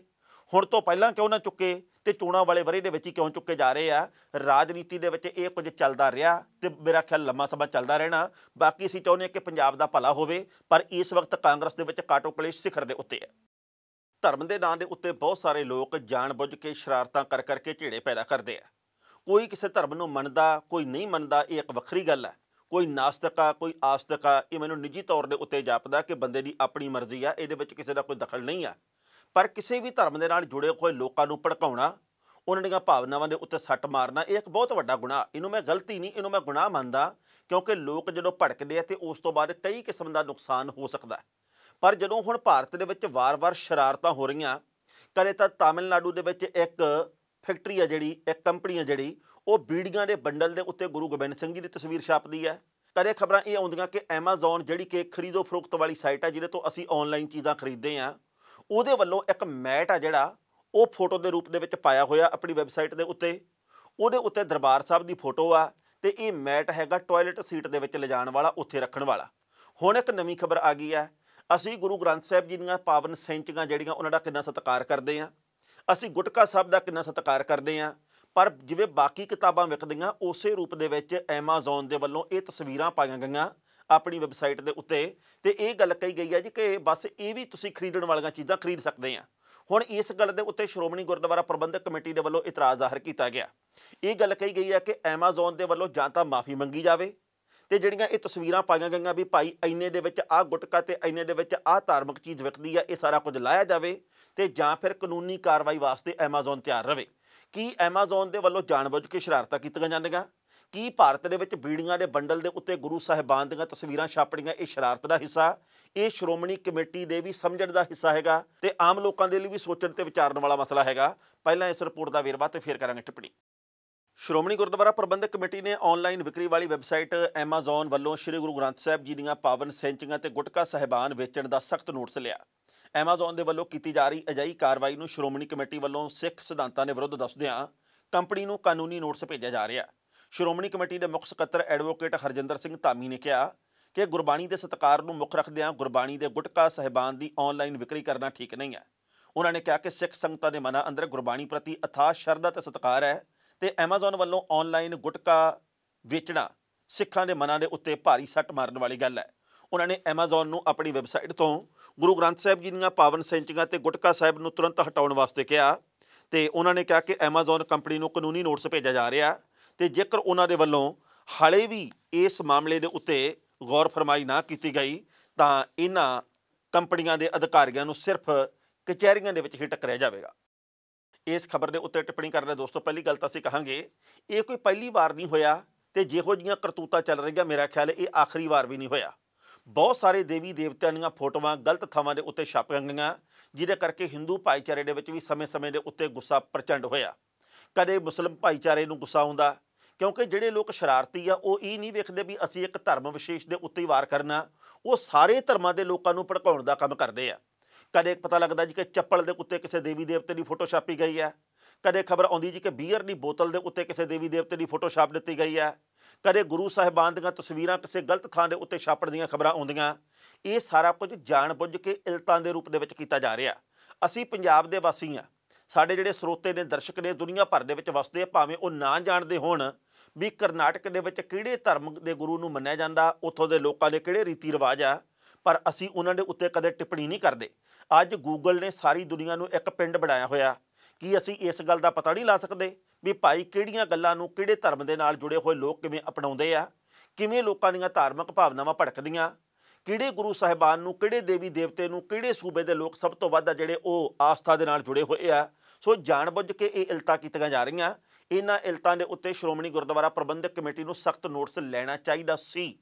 ਹੁਣ ਤੋਂ ਪਹਿਲਾਂ ਕਿਉਂ ਨਾ ਚੁੱਕੇ ਤੇ ਚੋਣਾਂ ਵਾਲੇ ਵਰੇ ਦੇ ਵਿੱਚ ਹੀ ਕਿਉਂ ਚੁੱਕੇ ਜਾ ਰਹੇ ਆ ਰਾਜਨੀਤੀ ਦੇ ਵਿੱਚ ਇਹ ਕੁਝ ਚੱਲਦਾ ਰਿਹਾ ਤੇ ਮੇਰਾ ਖਿਆਲ ਲੰਮਾ ਸਮਾਂ ਚੱਲਦਾ ਰਹਿਣਾ ਬਾਕੀ ਅਸੀਂ ਚਾਹੁੰਦੇ ਹਾਂ ਕਿ ਪੰਜਾਬ ਦਾ ਭਲਾ ਹੋਵੇ ਪਰ ਇਸ ਵਕਤ ਕਾਂਗਰਸ ਦੇ ਵਿੱਚ ਕਾਟੋ ਕਲੇਸ਼ ਸਿਖਰ ਦੇ ਉੱਤੇ ਹੈ ਧਰਮ ਦੇ ਨਾਂ ਦੇ ਉੱਤੇ ਬਹੁਤ ਸਾਰੇ ਲੋਕ ਜਾਣਬੁੱਝ ਕੇ ਸ਼ਰਾਰਤਾਂ ਕਰ ਕਰਕੇ ਝੇੜੇ ਪੈਦਾ ਕਰਦੇ ਆ ਕੋਈ ਕਿਸੇ ਧਰਮ ਨੂੰ ਮੰਨਦਾ ਕੋਈ ਨਹੀਂ ਮੰਨਦਾ ਇਹ ਇੱਕ ਵੱਖਰੀ ਗੱਲ ਹੈ ਕੋਈ ਨਾਸਤਕਾ ਕੋਈ ਆਸਤਕਾ ਇਹ ਮੈਨੂੰ ਨਿੱਜੀ ਤੌਰ ਦੇ ਉੱਤੇ ਜਾਪਦਾ ਕਿ ਬੰਦੇ ਦੀ ਆਪਣੀ ਮਰਜ਼ੀ ਆ ਇਹਦੇ ਵਿੱਚ ਕਿਸੇ ਦਾ ਕੋਈ ਦਖਲ ਨਹੀਂ ਆ ਪਰ ਕਿਸੇ ਵੀ ਧਰਮ ਦੇ ਨਾਲ ਜੁੜੇ ਹੋਏ ਲੋਕਾਂ ਨੂੰ ਭੜਕਾਉਣਾ ਉਹਨਾਂ ਦੀਆਂ ਭਾਵਨਾਵਾਂ ਦੇ ਉੱਤੇ ਸੱਟ ਮਾਰਨਾ ਇਹ ਇੱਕ ਬਹੁਤ ਵੱਡਾ ਗੁਨਾਹ ਇਹਨੂੰ ਮੈਂ ਗਲਤੀ ਨਹੀਂ ਇਹਨੂੰ ਮੈਂ ਗੁਨਾਹ ਮੰਨਦਾ ਕਿਉਂਕਿ ਲੋਕ ਜਦੋਂ ਭੜਕਦੇ ਆ ਤੇ ਉਸ ਤੋਂ ਬਾਅਦ ਕਈ ਕਿਸਮ ਦਾ ਨੁਕਸਾਨ ਹੋ ਸਕਦਾ ਪਰ ਜਦੋਂ ਹੁਣ ਭਾਰਤ ਦੇ ਵਿੱਚ ਵਾਰ-ਵਾਰ ਸ਼ਰਾਰਤਾਂ ਹੋ ਰਹੀਆਂ ਕਰੇ ਤਾਂ ਤਾਮਿਲਨਾਡੂ ਦੇ ਵਿੱਚ ਇੱਕ ਫੈਕਟਰੀ ਆ ਜਿਹੜੀ ਇੱਕ ਕੰਪਨੀ ਆ ਜਿਹੜੀ ਉਹ ਬੀੜੀਆਂ ਦੇ ਬੰਡਲ ਦੇ ਉੱਤੇ ਗੁਰੂ ਗੋਬਿੰਦ ਸਿੰਘ ਜੀ ਦੀ ਤਸਵੀਰ ਛਾਪਦੀ ਹੈ ਕਰੇ ਖਬਰਾਂ ਇਹ ਆਉਂਦੀਆਂ ਕਿ Amazon ਜਿਹੜੀ ਕਿ ਖਰੀਦੋ ਫਰੋਖਤ ਵਾਲੀ ਸਾਈਟ ਹੈ ਜਿਹਦੇ ਤੋਂ ਅਸੀਂ ਆਨਲਾਈਨ ਚੀਜ਼ਾਂ ਖਰੀਦਦੇ ਆ ਉਹਦੇ ਵੱਲੋਂ ਇੱਕ ਮੈਟ ਆ ਜਿਹੜਾ ਉਹ ਫੋਟੋ ਦੇ ਰੂਪ ਦੇ ਵਿੱਚ ਪਾਇਆ ਹੋਇਆ ਆਪਣੀ ਵੈਬਸਾਈਟ ਦੇ ਉੱਤੇ ਉਹਦੇ ਉੱਤੇ ਦਰਬਾਰ ਸਾਹਿਬ ਦੀ ਫੋਟੋ ਆ ਤੇ ਇਹ ਮੈਟ ਹੈਗਾ ਟਾਇਲਟ ਸੀਟ ਦੇ ਵਿੱਚ ਲਿਜਾਣ ਵਾਲਾ ਉੱਥੇ ਰੱਖਣ ਵਾਲਾ ਹੁਣ ਇੱਕ ਨਵੀਂ ਖਬਰ ਆ ਗਈ ਹੈ ਅਸੀਂ ਗੁਰੂ ਗ੍ਰੰਥ ਸਾਹਿਬ ਜੀ ਦੀਆਂ ਪਾਵਨ ਸੈਂਚੀਆਂ ਜਿਹੜੀਆਂ ਉਹਨਾਂ ਦਾ ਕਿੰਨਾ ਸਤਿਕਾਰ ਕਰਦੇ ਆ ਅਸੀਂ ਗੁਟਕਾ ਸਾਹਿਬ ਦਾ ਕਿੰਨਾ ਸਤਿਕਾਰ ਕਰਦੇ ਆ ਪਰ ਜਿਵੇਂ ਬਾਕੀ ਕਿਤਾਬਾਂ ਵਿਕਦੀਆਂ ਉਸੇ ਰੂਪ ਦੇ ਵਿੱਚ ਐਮਾਜ਼ਨ ਦੇ ਵੱਲੋਂ ਇਹ ਤਸਵੀਰਾਂ ਪਾਈਆਂ ਗਈਆਂ ਆਪਣੀ ਵੈਬਸਾਈਟ ਦੇ ਉੱਤੇ ਤੇ ਇਹ ਗੱਲ ਕਹੀ ਗਈ ਹੈ ਜੀ ਕਿ ਬਸ ਇਹ ਵੀ ਤੁਸੀਂ ਖਰੀਦਣ ਵਾਲੀਆਂ ਚੀਜ਼ਾਂ ਖਰੀਦ ਸਕਦੇ ਆ ਹੁਣ ਇਸ ਗੱਲ ਦੇ ਉੱਤੇ ਸ਼੍ਰੋਮਣੀ ਗੁਰਦੁਆਰਾ ਪ੍ਰਬੰਧਕ ਕਮੇਟੀ ਦੇ ਵੱਲੋਂ ਇਤਰਾਜ਼ ਜ਼ਾਹਰ ਕੀਤਾ ਗਿਆ ਇਹ ਗੱਲ ਕਹੀ ਗਈ ਹੈ ਕਿ ਐਮਾਜ਼ਨ ਦੇ ਵੱਲੋਂ ਜਾਂ ਤਾਂ ਮਾਫੀ ਮੰਗੀ ਜਾਵੇ ਤੇ ਜਿਹੜੀਆਂ ਇਹ ਤਸਵੀਰਾਂ ਪਾਈਆਂ ਗਈਆਂ ਵੀ ਭਾਈ ਐਨੇ ਦੇ ਵਿੱਚ ਆਹ ਗੁਟਕਾ ਤੇ ਐਨੇ ਦੇ ਵਿੱਚ ਆਹ ਧਾਰਮਿਕ ਚੀਜ਼ ਵਿਕਦੀ ਆ ਇਹ ਸਾਰਾ ਕੁਝ ਲਾਇਆ ਜਾਵੇ ਤੇ ਜਾਂ ਫਿਰ ਕਾਨੂੰਨੀ ਕਾਰਵਾਈ ਵਾਸਤੇ ਐਮਾਜ਼ਨ ਤਿਆਰ ਰਵੇ ਕੀ ਐਮਾਜ਼ਨ ਦੇ ਵੱਲੋਂ ਜਾਣਬੁੱਝ ਕੇ ਸ਼ਰਾਰਤਾਂ ਕੀਤੀਆਂ ਜਾਂਦੀਆਂ ਕੀ ਭਾਰਤ ਦੇ ਵਿੱਚ ਬੀੜੀਆਂ ਦੇ ਬੰਡਲ ਦੇ ਉੱਤੇ ਗੁਰੂ ਸਾਹਿਬਾਨ ਦੀਆਂ ਤਸਵੀਰਾਂ ਛਾਪਣੀਆਂ ਇਹ ਸ਼ਰਾਰਤ ਦਾ ਹਿੱਸਾ ਇਹ ਸ਼੍ਰੋਮਣੀ ਕਮੇਟੀ ਦੇ ਵੀ ਸਮਝਣ ਦਾ ਹਿੱਸਾ ਹੈਗਾ ਤੇ ਆਮ ਲੋਕਾਂ ਦੇ ਲਈ ਵੀ ਸੋਚਣ ਤੇ ਵਿਚਾਰਨ ਵਾਲਾ ਮਸਲਾ ਹੈਗਾ ਪਹਿਲਾਂ ਇਸ ਰਿਪੋਰਟ ਦਾ ਵੇਰਵਾ ਤੇ ਫਿਰ ਕਰਾਂਗੇ ਟਿੱਪਣੀ ਸ਼੍ਰੋਮਣੀ ਗੁਰਦੁਆਰਾ ਪ੍ਰਬੰਧਕ ਕਮੇਟੀ ਨੇ ਆਨਲਾਈਨ ਵਿਕਰੀ ਵਾਲੀ ਵੈਬਸਾਈਟ Amazon ਵੱਲੋਂ ਸ੍ਰੀ ਗੁਰੂ ਗ੍ਰੰਥ ਸਾਹਿਬ ਜੀ ਦੀਆਂ ਪਾਵਨ ਸੈਂਚੀਆਂ ਤੇ ਗੁਟਕਾ ਸਹਿਬਾਨ ਵੇਚਣ ਦਾ ਸਖਤ ਨੋਟਿਸ ਲਿਆ Amazon ਦੇ ਵੱਲੋਂ ਕੀਤੀ ਜਾ ਰਹੀ ਅਜਾਈ ਕਾਰਵਾਈ ਨੂੰ ਸ਼੍ਰੋਮਣੀ ਕਮੇਟੀ ਵੱਲੋਂ ਸਿੱਖ ਸਿਧਾਂਤਾਂ ਦੇ ਵਿਰੁੱਧ ਦੱਸਦਿਆਂ ਕੰਪਨੀ ਨੂੰ ਕਾਨੂੰਨੀ ਨੋਟਿਸ ਭੇਜਿਆ ਜਾ ਰਿਹਾ ਹੈ ਸ਼੍ਰੋਮਣੀ ਕਮੇਟੀ ਦੇ ਮੁੱਖ ਸਕੱਤਰ ਐਡਵੋਕੇਟ ਹਰਜਿੰਦਰ ਸਿੰਘ ਧਾਮੀ ਨੇ ਕਿਹਾ ਕਿ ਗੁਰਬਾਣੀ ਦੇ ਸਤਕਾਰ ਨੂੰ ਮੁੱਖ ਰੱਖਦਿਆਂ ਗੁਰਬਾਣੀ ਦੇ ਗੁਟਕਾ ਸਹਿਬਾਨ ਦੀ ਆਨਲਾਈਨ ਵਿਕਰੀ ਕਰਨਾ ਠੀਕ ਨਹੀਂ ਹੈ ਉਹਨਾਂ ਨੇ ਕਿਹਾ ਕਿ ਸਿੱਖ ਸੰਗਤਾਂ ਦੇ ਮਨਾਂ ਅੰਦਰ ਗੁਰਬਾਣੀ ਪ੍ਰਤੀ ਅਥਾਹ ਸ਼ਰਧਾ ਤੇ ਸਤਕਾਰ ਹੈ ਤੇ ਐਮਾਜ਼ਨ ਵੱਲੋਂ ਆਨਲਾਈਨ ਗੁਟਕਾ ਵੇਚਣਾ ਸਿੱਖਾਂ ਦੇ ਮਨਾਂ ਦੇ ਉੱਤੇ ਭਾਰੀ ਸੱਟ ਮਾਰਨ ਵਾਲੀ ਗੱਲ ਹੈ ਉਹਨਾਂ ਨੇ ਐਮਾਜ਼ਨ ਨੂੰ ਆਪਣੀ ਵੈਬਸਾਈਟ ਤੋਂ ਗੁਰੂ ਗ੍ਰੰਥ ਸਾਹਿਬ ਜੀ ਦੀਆਂ ਪਾਵਨ ਸੈਂਚੀਆਂ ਤੇ ਗੁਟਕਾ ਸਾਹਿਬ ਨੂੰ ਤੁਰੰਤ ਹਟਾਉਣ ਵਾਸਤੇ ਕਿਹਾ ਤੇ ਉਹਨਾਂ ਨੇ ਕਿਹਾ ਕਿ ਐਮਾਜ਼ਨ ਕੰਪਨੀ ਨੂੰ ਕਾਨੂੰਨੀ ਨੋਟਿਸ ਭੇਜਿਆ ਜਾ ਰਿਹਾ ਤੇ ਜੇਕਰ ਉਹਨਾਂ ਦੇ ਵੱਲੋਂ ਹਾਲੇ ਵੀ ਇਸ ਮਾਮਲੇ ਦੇ ਉੱਤੇ ਗੌਰ ਫਰਮਾਈ ਨਾ ਕੀਤੀ ਗਈ ਤਾਂ ਇਹਨਾਂ ਕੰਪਨੀਆਂ ਦੇ ਅਧਿਕਾਰੀਆਂ ਨੂੰ ਸਿਰਫ ਕਚਹਿਰੀਆਂ ਦੇ ਵਿੱਚ ਹੀ ਟੱਕਰਿਆ ਜਾਵੇਗਾ ਇਸ ਖਬਰ ਦੇ ਉੱਤੇ ਟਿੱਪਣੀ ਕਰ ਰਹੇ ਦੋਸਤੋ ਪਹਿਲੀ ਗੱਲ ਤਾਂ ਅਸੀਂ ਕਹਾਂਗੇ ਇਹ ਕੋਈ ਪਹਿਲੀ ਵਾਰ ਨਹੀਂ ਹੋਇਆ ਤੇ ਜਿਹੋ ਜੀਆਂ ਕਰਤੂਤਾ ਚੱਲ ਰਹੀਆਂ ਮੇਰਾ ਖਿਆਲ ਇਹ ਆਖਰੀ ਵਾਰ ਵੀ ਨਹੀਂ ਹੋਇਆ ਬਹੁਤ ਸਾਰੇ ਦੇਵੀ ਦੇਵਤਿਆਂ ਦੀਆਂ ਫੋਟੋਆਂ ਗਲਤ ਥਾਵਾਂ ਦੇ ਉੱਤੇ ਛਾਪ ਗਈਆਂ ਜਿਹਦੇ ਕਰਕੇ ਹਿੰਦੂ ਭਾਈਚਾਰੇ ਦੇ ਵਿੱਚ ਵੀ ਸਮੇਂ-ਸਮੇਂ ਦੇ ਉੱਤੇ ਗੁੱਸਾ ਪ੍ਰਚੰਡ ਹੋਇਆ ਕਦੇ ਮੁਸਲਮ ਭਾਈਚਾਰੇ ਨੂੰ ਗੁੱਸਾ ਆਉਂਦਾ ਕਿਉਂਕਿ ਜਿਹੜੇ ਲੋਕ ਸ਼ਰਾਰਤੀ ਆ ਉਹ ਇਹ ਨਹੀਂ ਵੇਖਦੇ ਵੀ ਅਸੀਂ ਇੱਕ ਧਰਮ ਵਿਸ਼ੇਸ਼ ਦੇ ਉੱਤੇ ਹੀ ਵਾਰ ਕਰਨਾ ਉਹ ਸਾਰੇ ਧਰਮਾਂ ਦੇ ਲੋਕਾਂ ਨੂੰ ਭੜਕਾਉਣ ਦਾ ਕੰਮ ਕਰਦੇ ਆ ਕਦੇ ਪਤਾ ਲੱਗਦਾ ਜੀ ਕਿ ਚੱਪਲ ਦੇ ਉੱਤੇ ਕਿਸੇ ਦੇਵੀ ਦੇਵਤੇ ਦੀ ਫੋਟੋ ਛਾਪੀ ਗਈ ਹੈ ਕਦੇ ਖਬਰ ਆਉਂਦੀ ਜੀ ਕਿ ਬੀਅਰ ਦੀ ਬੋਤਲ ਦੇ ਉੱਤੇ ਕਿਸੇ ਦੇਵੀ ਦੇਵਤੇ ਦੀ ਫੋਟੋ ਛਾਪ ਦਿੱਤੀ ਗਈ ਹੈ ਕਦੇ ਗੁਰੂ ਸਾਹਿਬਾਨ ਦੀਆਂ ਤਸਵੀਰਾਂ ਕਿਸੇ ਗਲਤ ਥਾਂ ਦੇ ਉੱਤੇ ਛਾਪਣ ਦੀਆਂ ਖਬਰਾਂ ਆਉਂਦੀਆਂ ਇਹ ਸਾਰਾ ਕੁਝ ਜਾਣਬੁੱਝ ਕੇ ਇਲਤਾਂ ਦੇ ਰੂਪ ਦੇ ਵਿੱਚ ਕੀਤਾ ਜਾ ਰਿਹਾ ਅਸੀਂ ਪੰਜਾਬ ਦੇ ਵਾਸੀ ਆ ਸਾਡੇ ਜਿਹੜੇ ਸਰੋਤੇ ਨੇ ਦਰਸ਼ਕ ਨੇ ਦੁਨੀਆ ਭਰ ਦੇ ਵਿੱਚ ਵਸਦੇ ਆ ਭਾਵੇਂ ਉਹ ਨਾ ਜਾਣਦੇ ਹੋਣ ਵੀ ਕਰਨਾਟਕ ਦੇ ਵਿੱਚ ਕਿਹੜੇ ਧਰਮ ਦੇ ਗੁਰੂ ਨੂੰ ਮੰਨਿਆ ਜਾਂਦਾ ਉੱਥੋਂ ਦੇ ਲੋਕਾਂ ਦੇ ਕਿਹੜੇ ਰੀਤੀ ਰਿਵਾਜ ਆ ਪਰ ਅਸੀਂ ਉਹਨਾਂ ਦੇ ਉੱਤੇ ਕਦੇ ਟਿੱਪਣੀ ਨਹੀਂ ਕਰਦੇ ਅੱਜ ਗੂਗਲ ਨੇ ਸਾਰੀ ਦੁਨੀਆ ਨੂੰ ਇੱਕ ਪਿੰਡ ਬਣਾਇਆ ਹੋਇਆ ਕੀ ਅਸੀਂ ਇਸ ਗੱਲ ਦਾ ਪਤਾ ਨਹੀਂ ਲਾ ਸਕਦੇ ਵੀ ਭਾਈ ਕਿਹੜੀਆਂ ਗੱਲਾਂ ਨੂੰ ਕਿਹੜੇ ਧਰਮ ਦੇ ਨਾਲ ਜੁੜੇ ਹੋਏ ਲੋਕ ਕਿਵੇਂ ਅਪਣਾਉਂਦੇ ਆ ਕਿਵੇਂ ਲੋਕਾਂ ਦੀਆਂ ਧਾਰਮਿਕ ਭਾਵਨਾਵਾਂ ਭੜਕਦੀਆਂ ਕਿਹੜੇ ਗੁਰੂ ਸਾਹਿਬਾਨ ਨੂੰ ਕਿਹੜੇ ਦੇਵੀ ਦੇਵਤੇ ਨੂੰ ਕਿਹੜੇ ਸੂਬੇ ਦੇ ਲੋਕ ਸਭ ਤੋਂ ਵੱਧ ਆ ਜਿਹੜੇ ਉਹ ਆਸਥਾ ਦੇ ਨਾਲ ਜੁੜੇ ਹੋਏ ਆ ਸੋ ਜਾਣਬੁੱਝ ਕੇ ਇਹ ਇਲਤਾ ਕੀਤੀਆਂ ਜਾ ਰਹੀਆਂ ਇਹਨਾਂ ਇਲਤਾਂ ਦੇ ਉੱਤੇ ਸ਼੍ਰੋਮਣੀ ਗੁਰਦੁਆਰਾ ਪ੍ਰਬੰਧਕ ਕਮੇਟੀ ਨੂੰ ਸਖਤ ਨੋਟਿਸ ਲੈਣਾ ਚਾਹੀਦਾ ਸੀ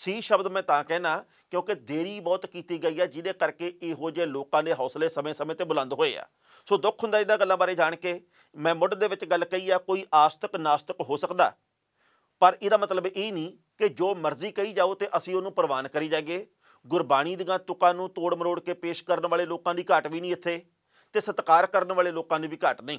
ਸੀ ਸ਼ਬਦ ਮੈਂ ਤਾਂ ਕਹਿਣਾ ਕਿਉਂਕਿ ਦੇਰੀ ਬਹੁਤ ਕੀਤੀ ਗਈ ਹੈ ਜਿਹਦੇ ਕਰਕੇ ਇਹੋ ਜਿਹੇ ਲੋਕਾਂ ਦੇ ਹੌਸਲੇ ਸਮੇਂ-ਸਮੇਂ ਤੇ ਬੁਲੰਦ ਹੋਏ ਆ ਸੋ ਦੁੱਖ ਹੁੰਦਾ ਇਹਨਾਂ ਗੱਲਾਂ ਬਾਰੇ ਜਾਣ ਕੇ ਮੈਂ ਮੁੱਢ ਦੇ ਵਿੱਚ ਗੱਲ ਕਹੀ ਆ ਕੋਈ ਆਸਤਕ ਨਾਸਤਕ ਹੋ ਸਕਦਾ ਪਰ ਇਹਦਾ ਮਤਲਬ ਇਹ ਨਹੀਂ ਕਿ ਜੋ ਮਰਜ਼ੀ ਕਹੀ ਜਾਓ ਤੇ ਅਸੀਂ ਉਹਨੂੰ ਪ੍ਰਵਾਨ ਕਰੀ ਜਾਗੇ ਗੁਰਬਾਣੀ ਦੀਆਂ ਤੁਕਾਂ ਨੂੰ ਤੋੜ ਮਰੋੜ ਕੇ ਪੇਸ਼ ਕਰਨ ਵਾਲੇ ਲੋਕਾਂ ਦੀ ਘਾਟ ਵੀ ਨਹੀਂ ਇੱਥੇ ਤੇ ਸਤਕਾਰ ਕਰਨ ਵਾਲੇ ਲੋਕਾਂ ਦੀ ਵੀ ਘਾਟ ਨਹੀਂ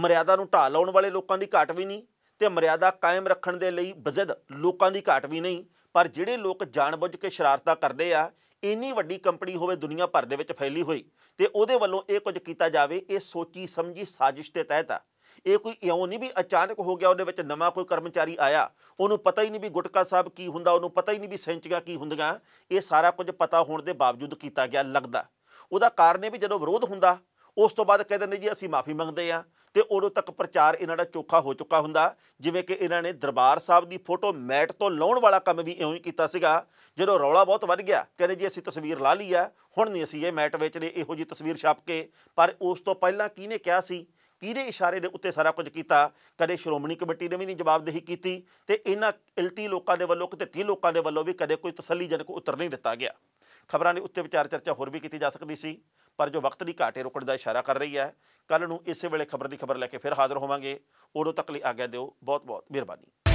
ਮਰਿਆਦਾ ਨੂੰ ਢਾਲ ਲਾਉਣ ਵਾਲੇ ਲੋਕਾਂ ਦੀ ਘਾਟ ਵੀ ਨਹੀਂ ਤੇ ਮਰਿਆਦਾ ਕਾਇਮ ਰੱਖਣ ਦੇ ਲਈ ਬਜ਼ਦ ਲੋਕਾਂ ਦੀ ਘਾਟ ਵੀ ਨਹੀਂ ਪਰ ਜਿਹੜੇ ਲੋਕ ਜਾਣਬੁੱਝ ਕੇ ਸ਼ਰਾਰਤਾਂ ਕਰਦੇ ਆ ਇੰਨੀ ਵੱਡੀ ਕੰਪਨੀ ਹੋਵੇ ਦੁਨੀਆ ਭਰ ਦੇ ਵਿੱਚ ਫੈਲੀ ਹੋਈ ਤੇ ਉਹਦੇ ਵੱਲੋਂ ਇਹ ਕੁਝ ਕੀਤਾ ਜਾਵੇ ਇਹ ਸੋਚੀ ਸਮਝੀ ਸਾਜ਼ਿਸ਼ ਦੇ ਤਹਿਤ ਆ ਇਹ ਕੋਈ ਇਉਂ ਨਹੀਂ ਵੀ ਅਚਾਨਕ ਹੋ ਗਿਆ ਉਹਦੇ ਵਿੱਚ ਨਵਾਂ ਕੋਈ ਕਰਮਚਾਰੀ ਆਇਆ ਉਹਨੂੰ ਪਤਾ ਹੀ ਨਹੀਂ ਵੀ ਗੁਟਕਾ ਸਾਹਿਬ ਕੀ ਹੁੰਦਾ ਉਹਨੂੰ ਪਤਾ ਹੀ ਨਹੀਂ ਵੀ ਸੈਂਚੀਆਂ ਕੀ ਹੁੰਦੀਆਂ ਇਹ ਸਾਰਾ ਕੁਝ ਪਤਾ ਹੋਣ ਦੇ ਬਾਵਜੂਦ ਕੀਤਾ ਗਿਆ ਲੱਗਦਾ ਉਹਦਾ ਕਾਰਨ ਇਹ ਵੀ ਜਦੋਂ ਵਿਰੋਧ ਹੁੰਦਾ ਉਸ ਤੋਂ ਬਾਅਦ ਕਹਿ ਦਿੰਦੇ ਜੀ ਅਸੀਂ ਮਾਫੀ ਮੰਗਦੇ ਆ ਤੇ ਉਦੋਂ ਤੱਕ ਪ੍ਰਚਾਰ ਇਹਨਾਂ ਦਾ ਚੋਖਾ ਹੋ ਚੁੱਕਾ ਹੁੰਦਾ ਜਿਵੇਂ ਕਿ ਇਹਨਾਂ ਨੇ ਦਰਬਾਰ ਸਾਹਿਬ ਦੀ ਫੋਟੋ ਮੈਟ ਤੋਂ ਲਾਉਣ ਵਾਲਾ ਕੰਮ ਵੀ ਇਉਂ ਹੀ ਕੀਤਾ ਸੀਗਾ ਜਦੋਂ ਰੌਲਾ ਬਹੁਤ ਵੱਧ ਗਿਆ ਕਹਿੰਦੇ ਜੀ ਅਸੀਂ ਤਸਵੀਰ ਲਾ ਲਈ ਆ ਹੁਣ ਨਹੀਂ ਅਸੀਂ ਇਹ ਮੈਟ ਵਿੱਚ ਨੇ ਇਹੋ ਜੀ ਤਸਵੀਰ ਛਾਪ ਕੇ ਪਰ ਉਸ ਤੋਂ ਪਹਿਲਾਂ ਕਿਹਨੇ ਕਿਹਾ ਸੀ ਕਿਹਦੇ ਇਸ਼ਾਰੇ ਦੇ ਉੱਤੇ ਸਾਰਾ ਕੁਝ ਕੀਤਾ ਕਦੇ ਸ਼੍ਰੋਮਣੀ ਕਮੇਟੀ ਨੇ ਵੀ ਨਹੀਂ ਜਵਾਬਦੇਹੀ ਕੀਤੀ ਤੇ ਇਹਨਾਂ ਇਲਤੀ ਲੋਕਾਂ ਦੇ ਵੱਲੋਂ ਕਿਤੇ 30 ਲੋਕਾਂ ਦੇ ਵੱਲੋਂ ਵੀ ਕਦੇ ਕੋਈ ਤਸੱਲੀਜਨਕ ਉੱਤਰ ਨਹੀਂ ਦਿੱਤਾ ਗਿਆ ਖਬਰਾਂ ਦੇ ਉੱਤੇ ਵਿਚਾਰ ਚਰਚਾ ਹੋਰ ਵੀ ਕੀਤੀ ਜਾ ਸਕਦੀ ਸੀ ਪਰ ਜੋ ਵਕਤ ਦੀ ਘਾਟੇ ਰੁਕਣ ਦਾ ਇਸ਼ਾਰਾ ਕਰ ਰਹੀ ਹੈ ਕੱਲ ਨੂੰ ਇਸੇ ਵੇਲੇ ਖਬਰ ਦੀ ਖਬਰ ਲੈ ਕੇ ਫਿਰ ਹਾਜ਼ਰ ਹੋਵਾਂਗੇ ਉਦੋਂ ਤੱਕ ਲਈ ਆਗਿਆ ਦਿਓ ਬਹੁਤ ਬਹੁਤ ਮਿਹਰਬਾਨੀ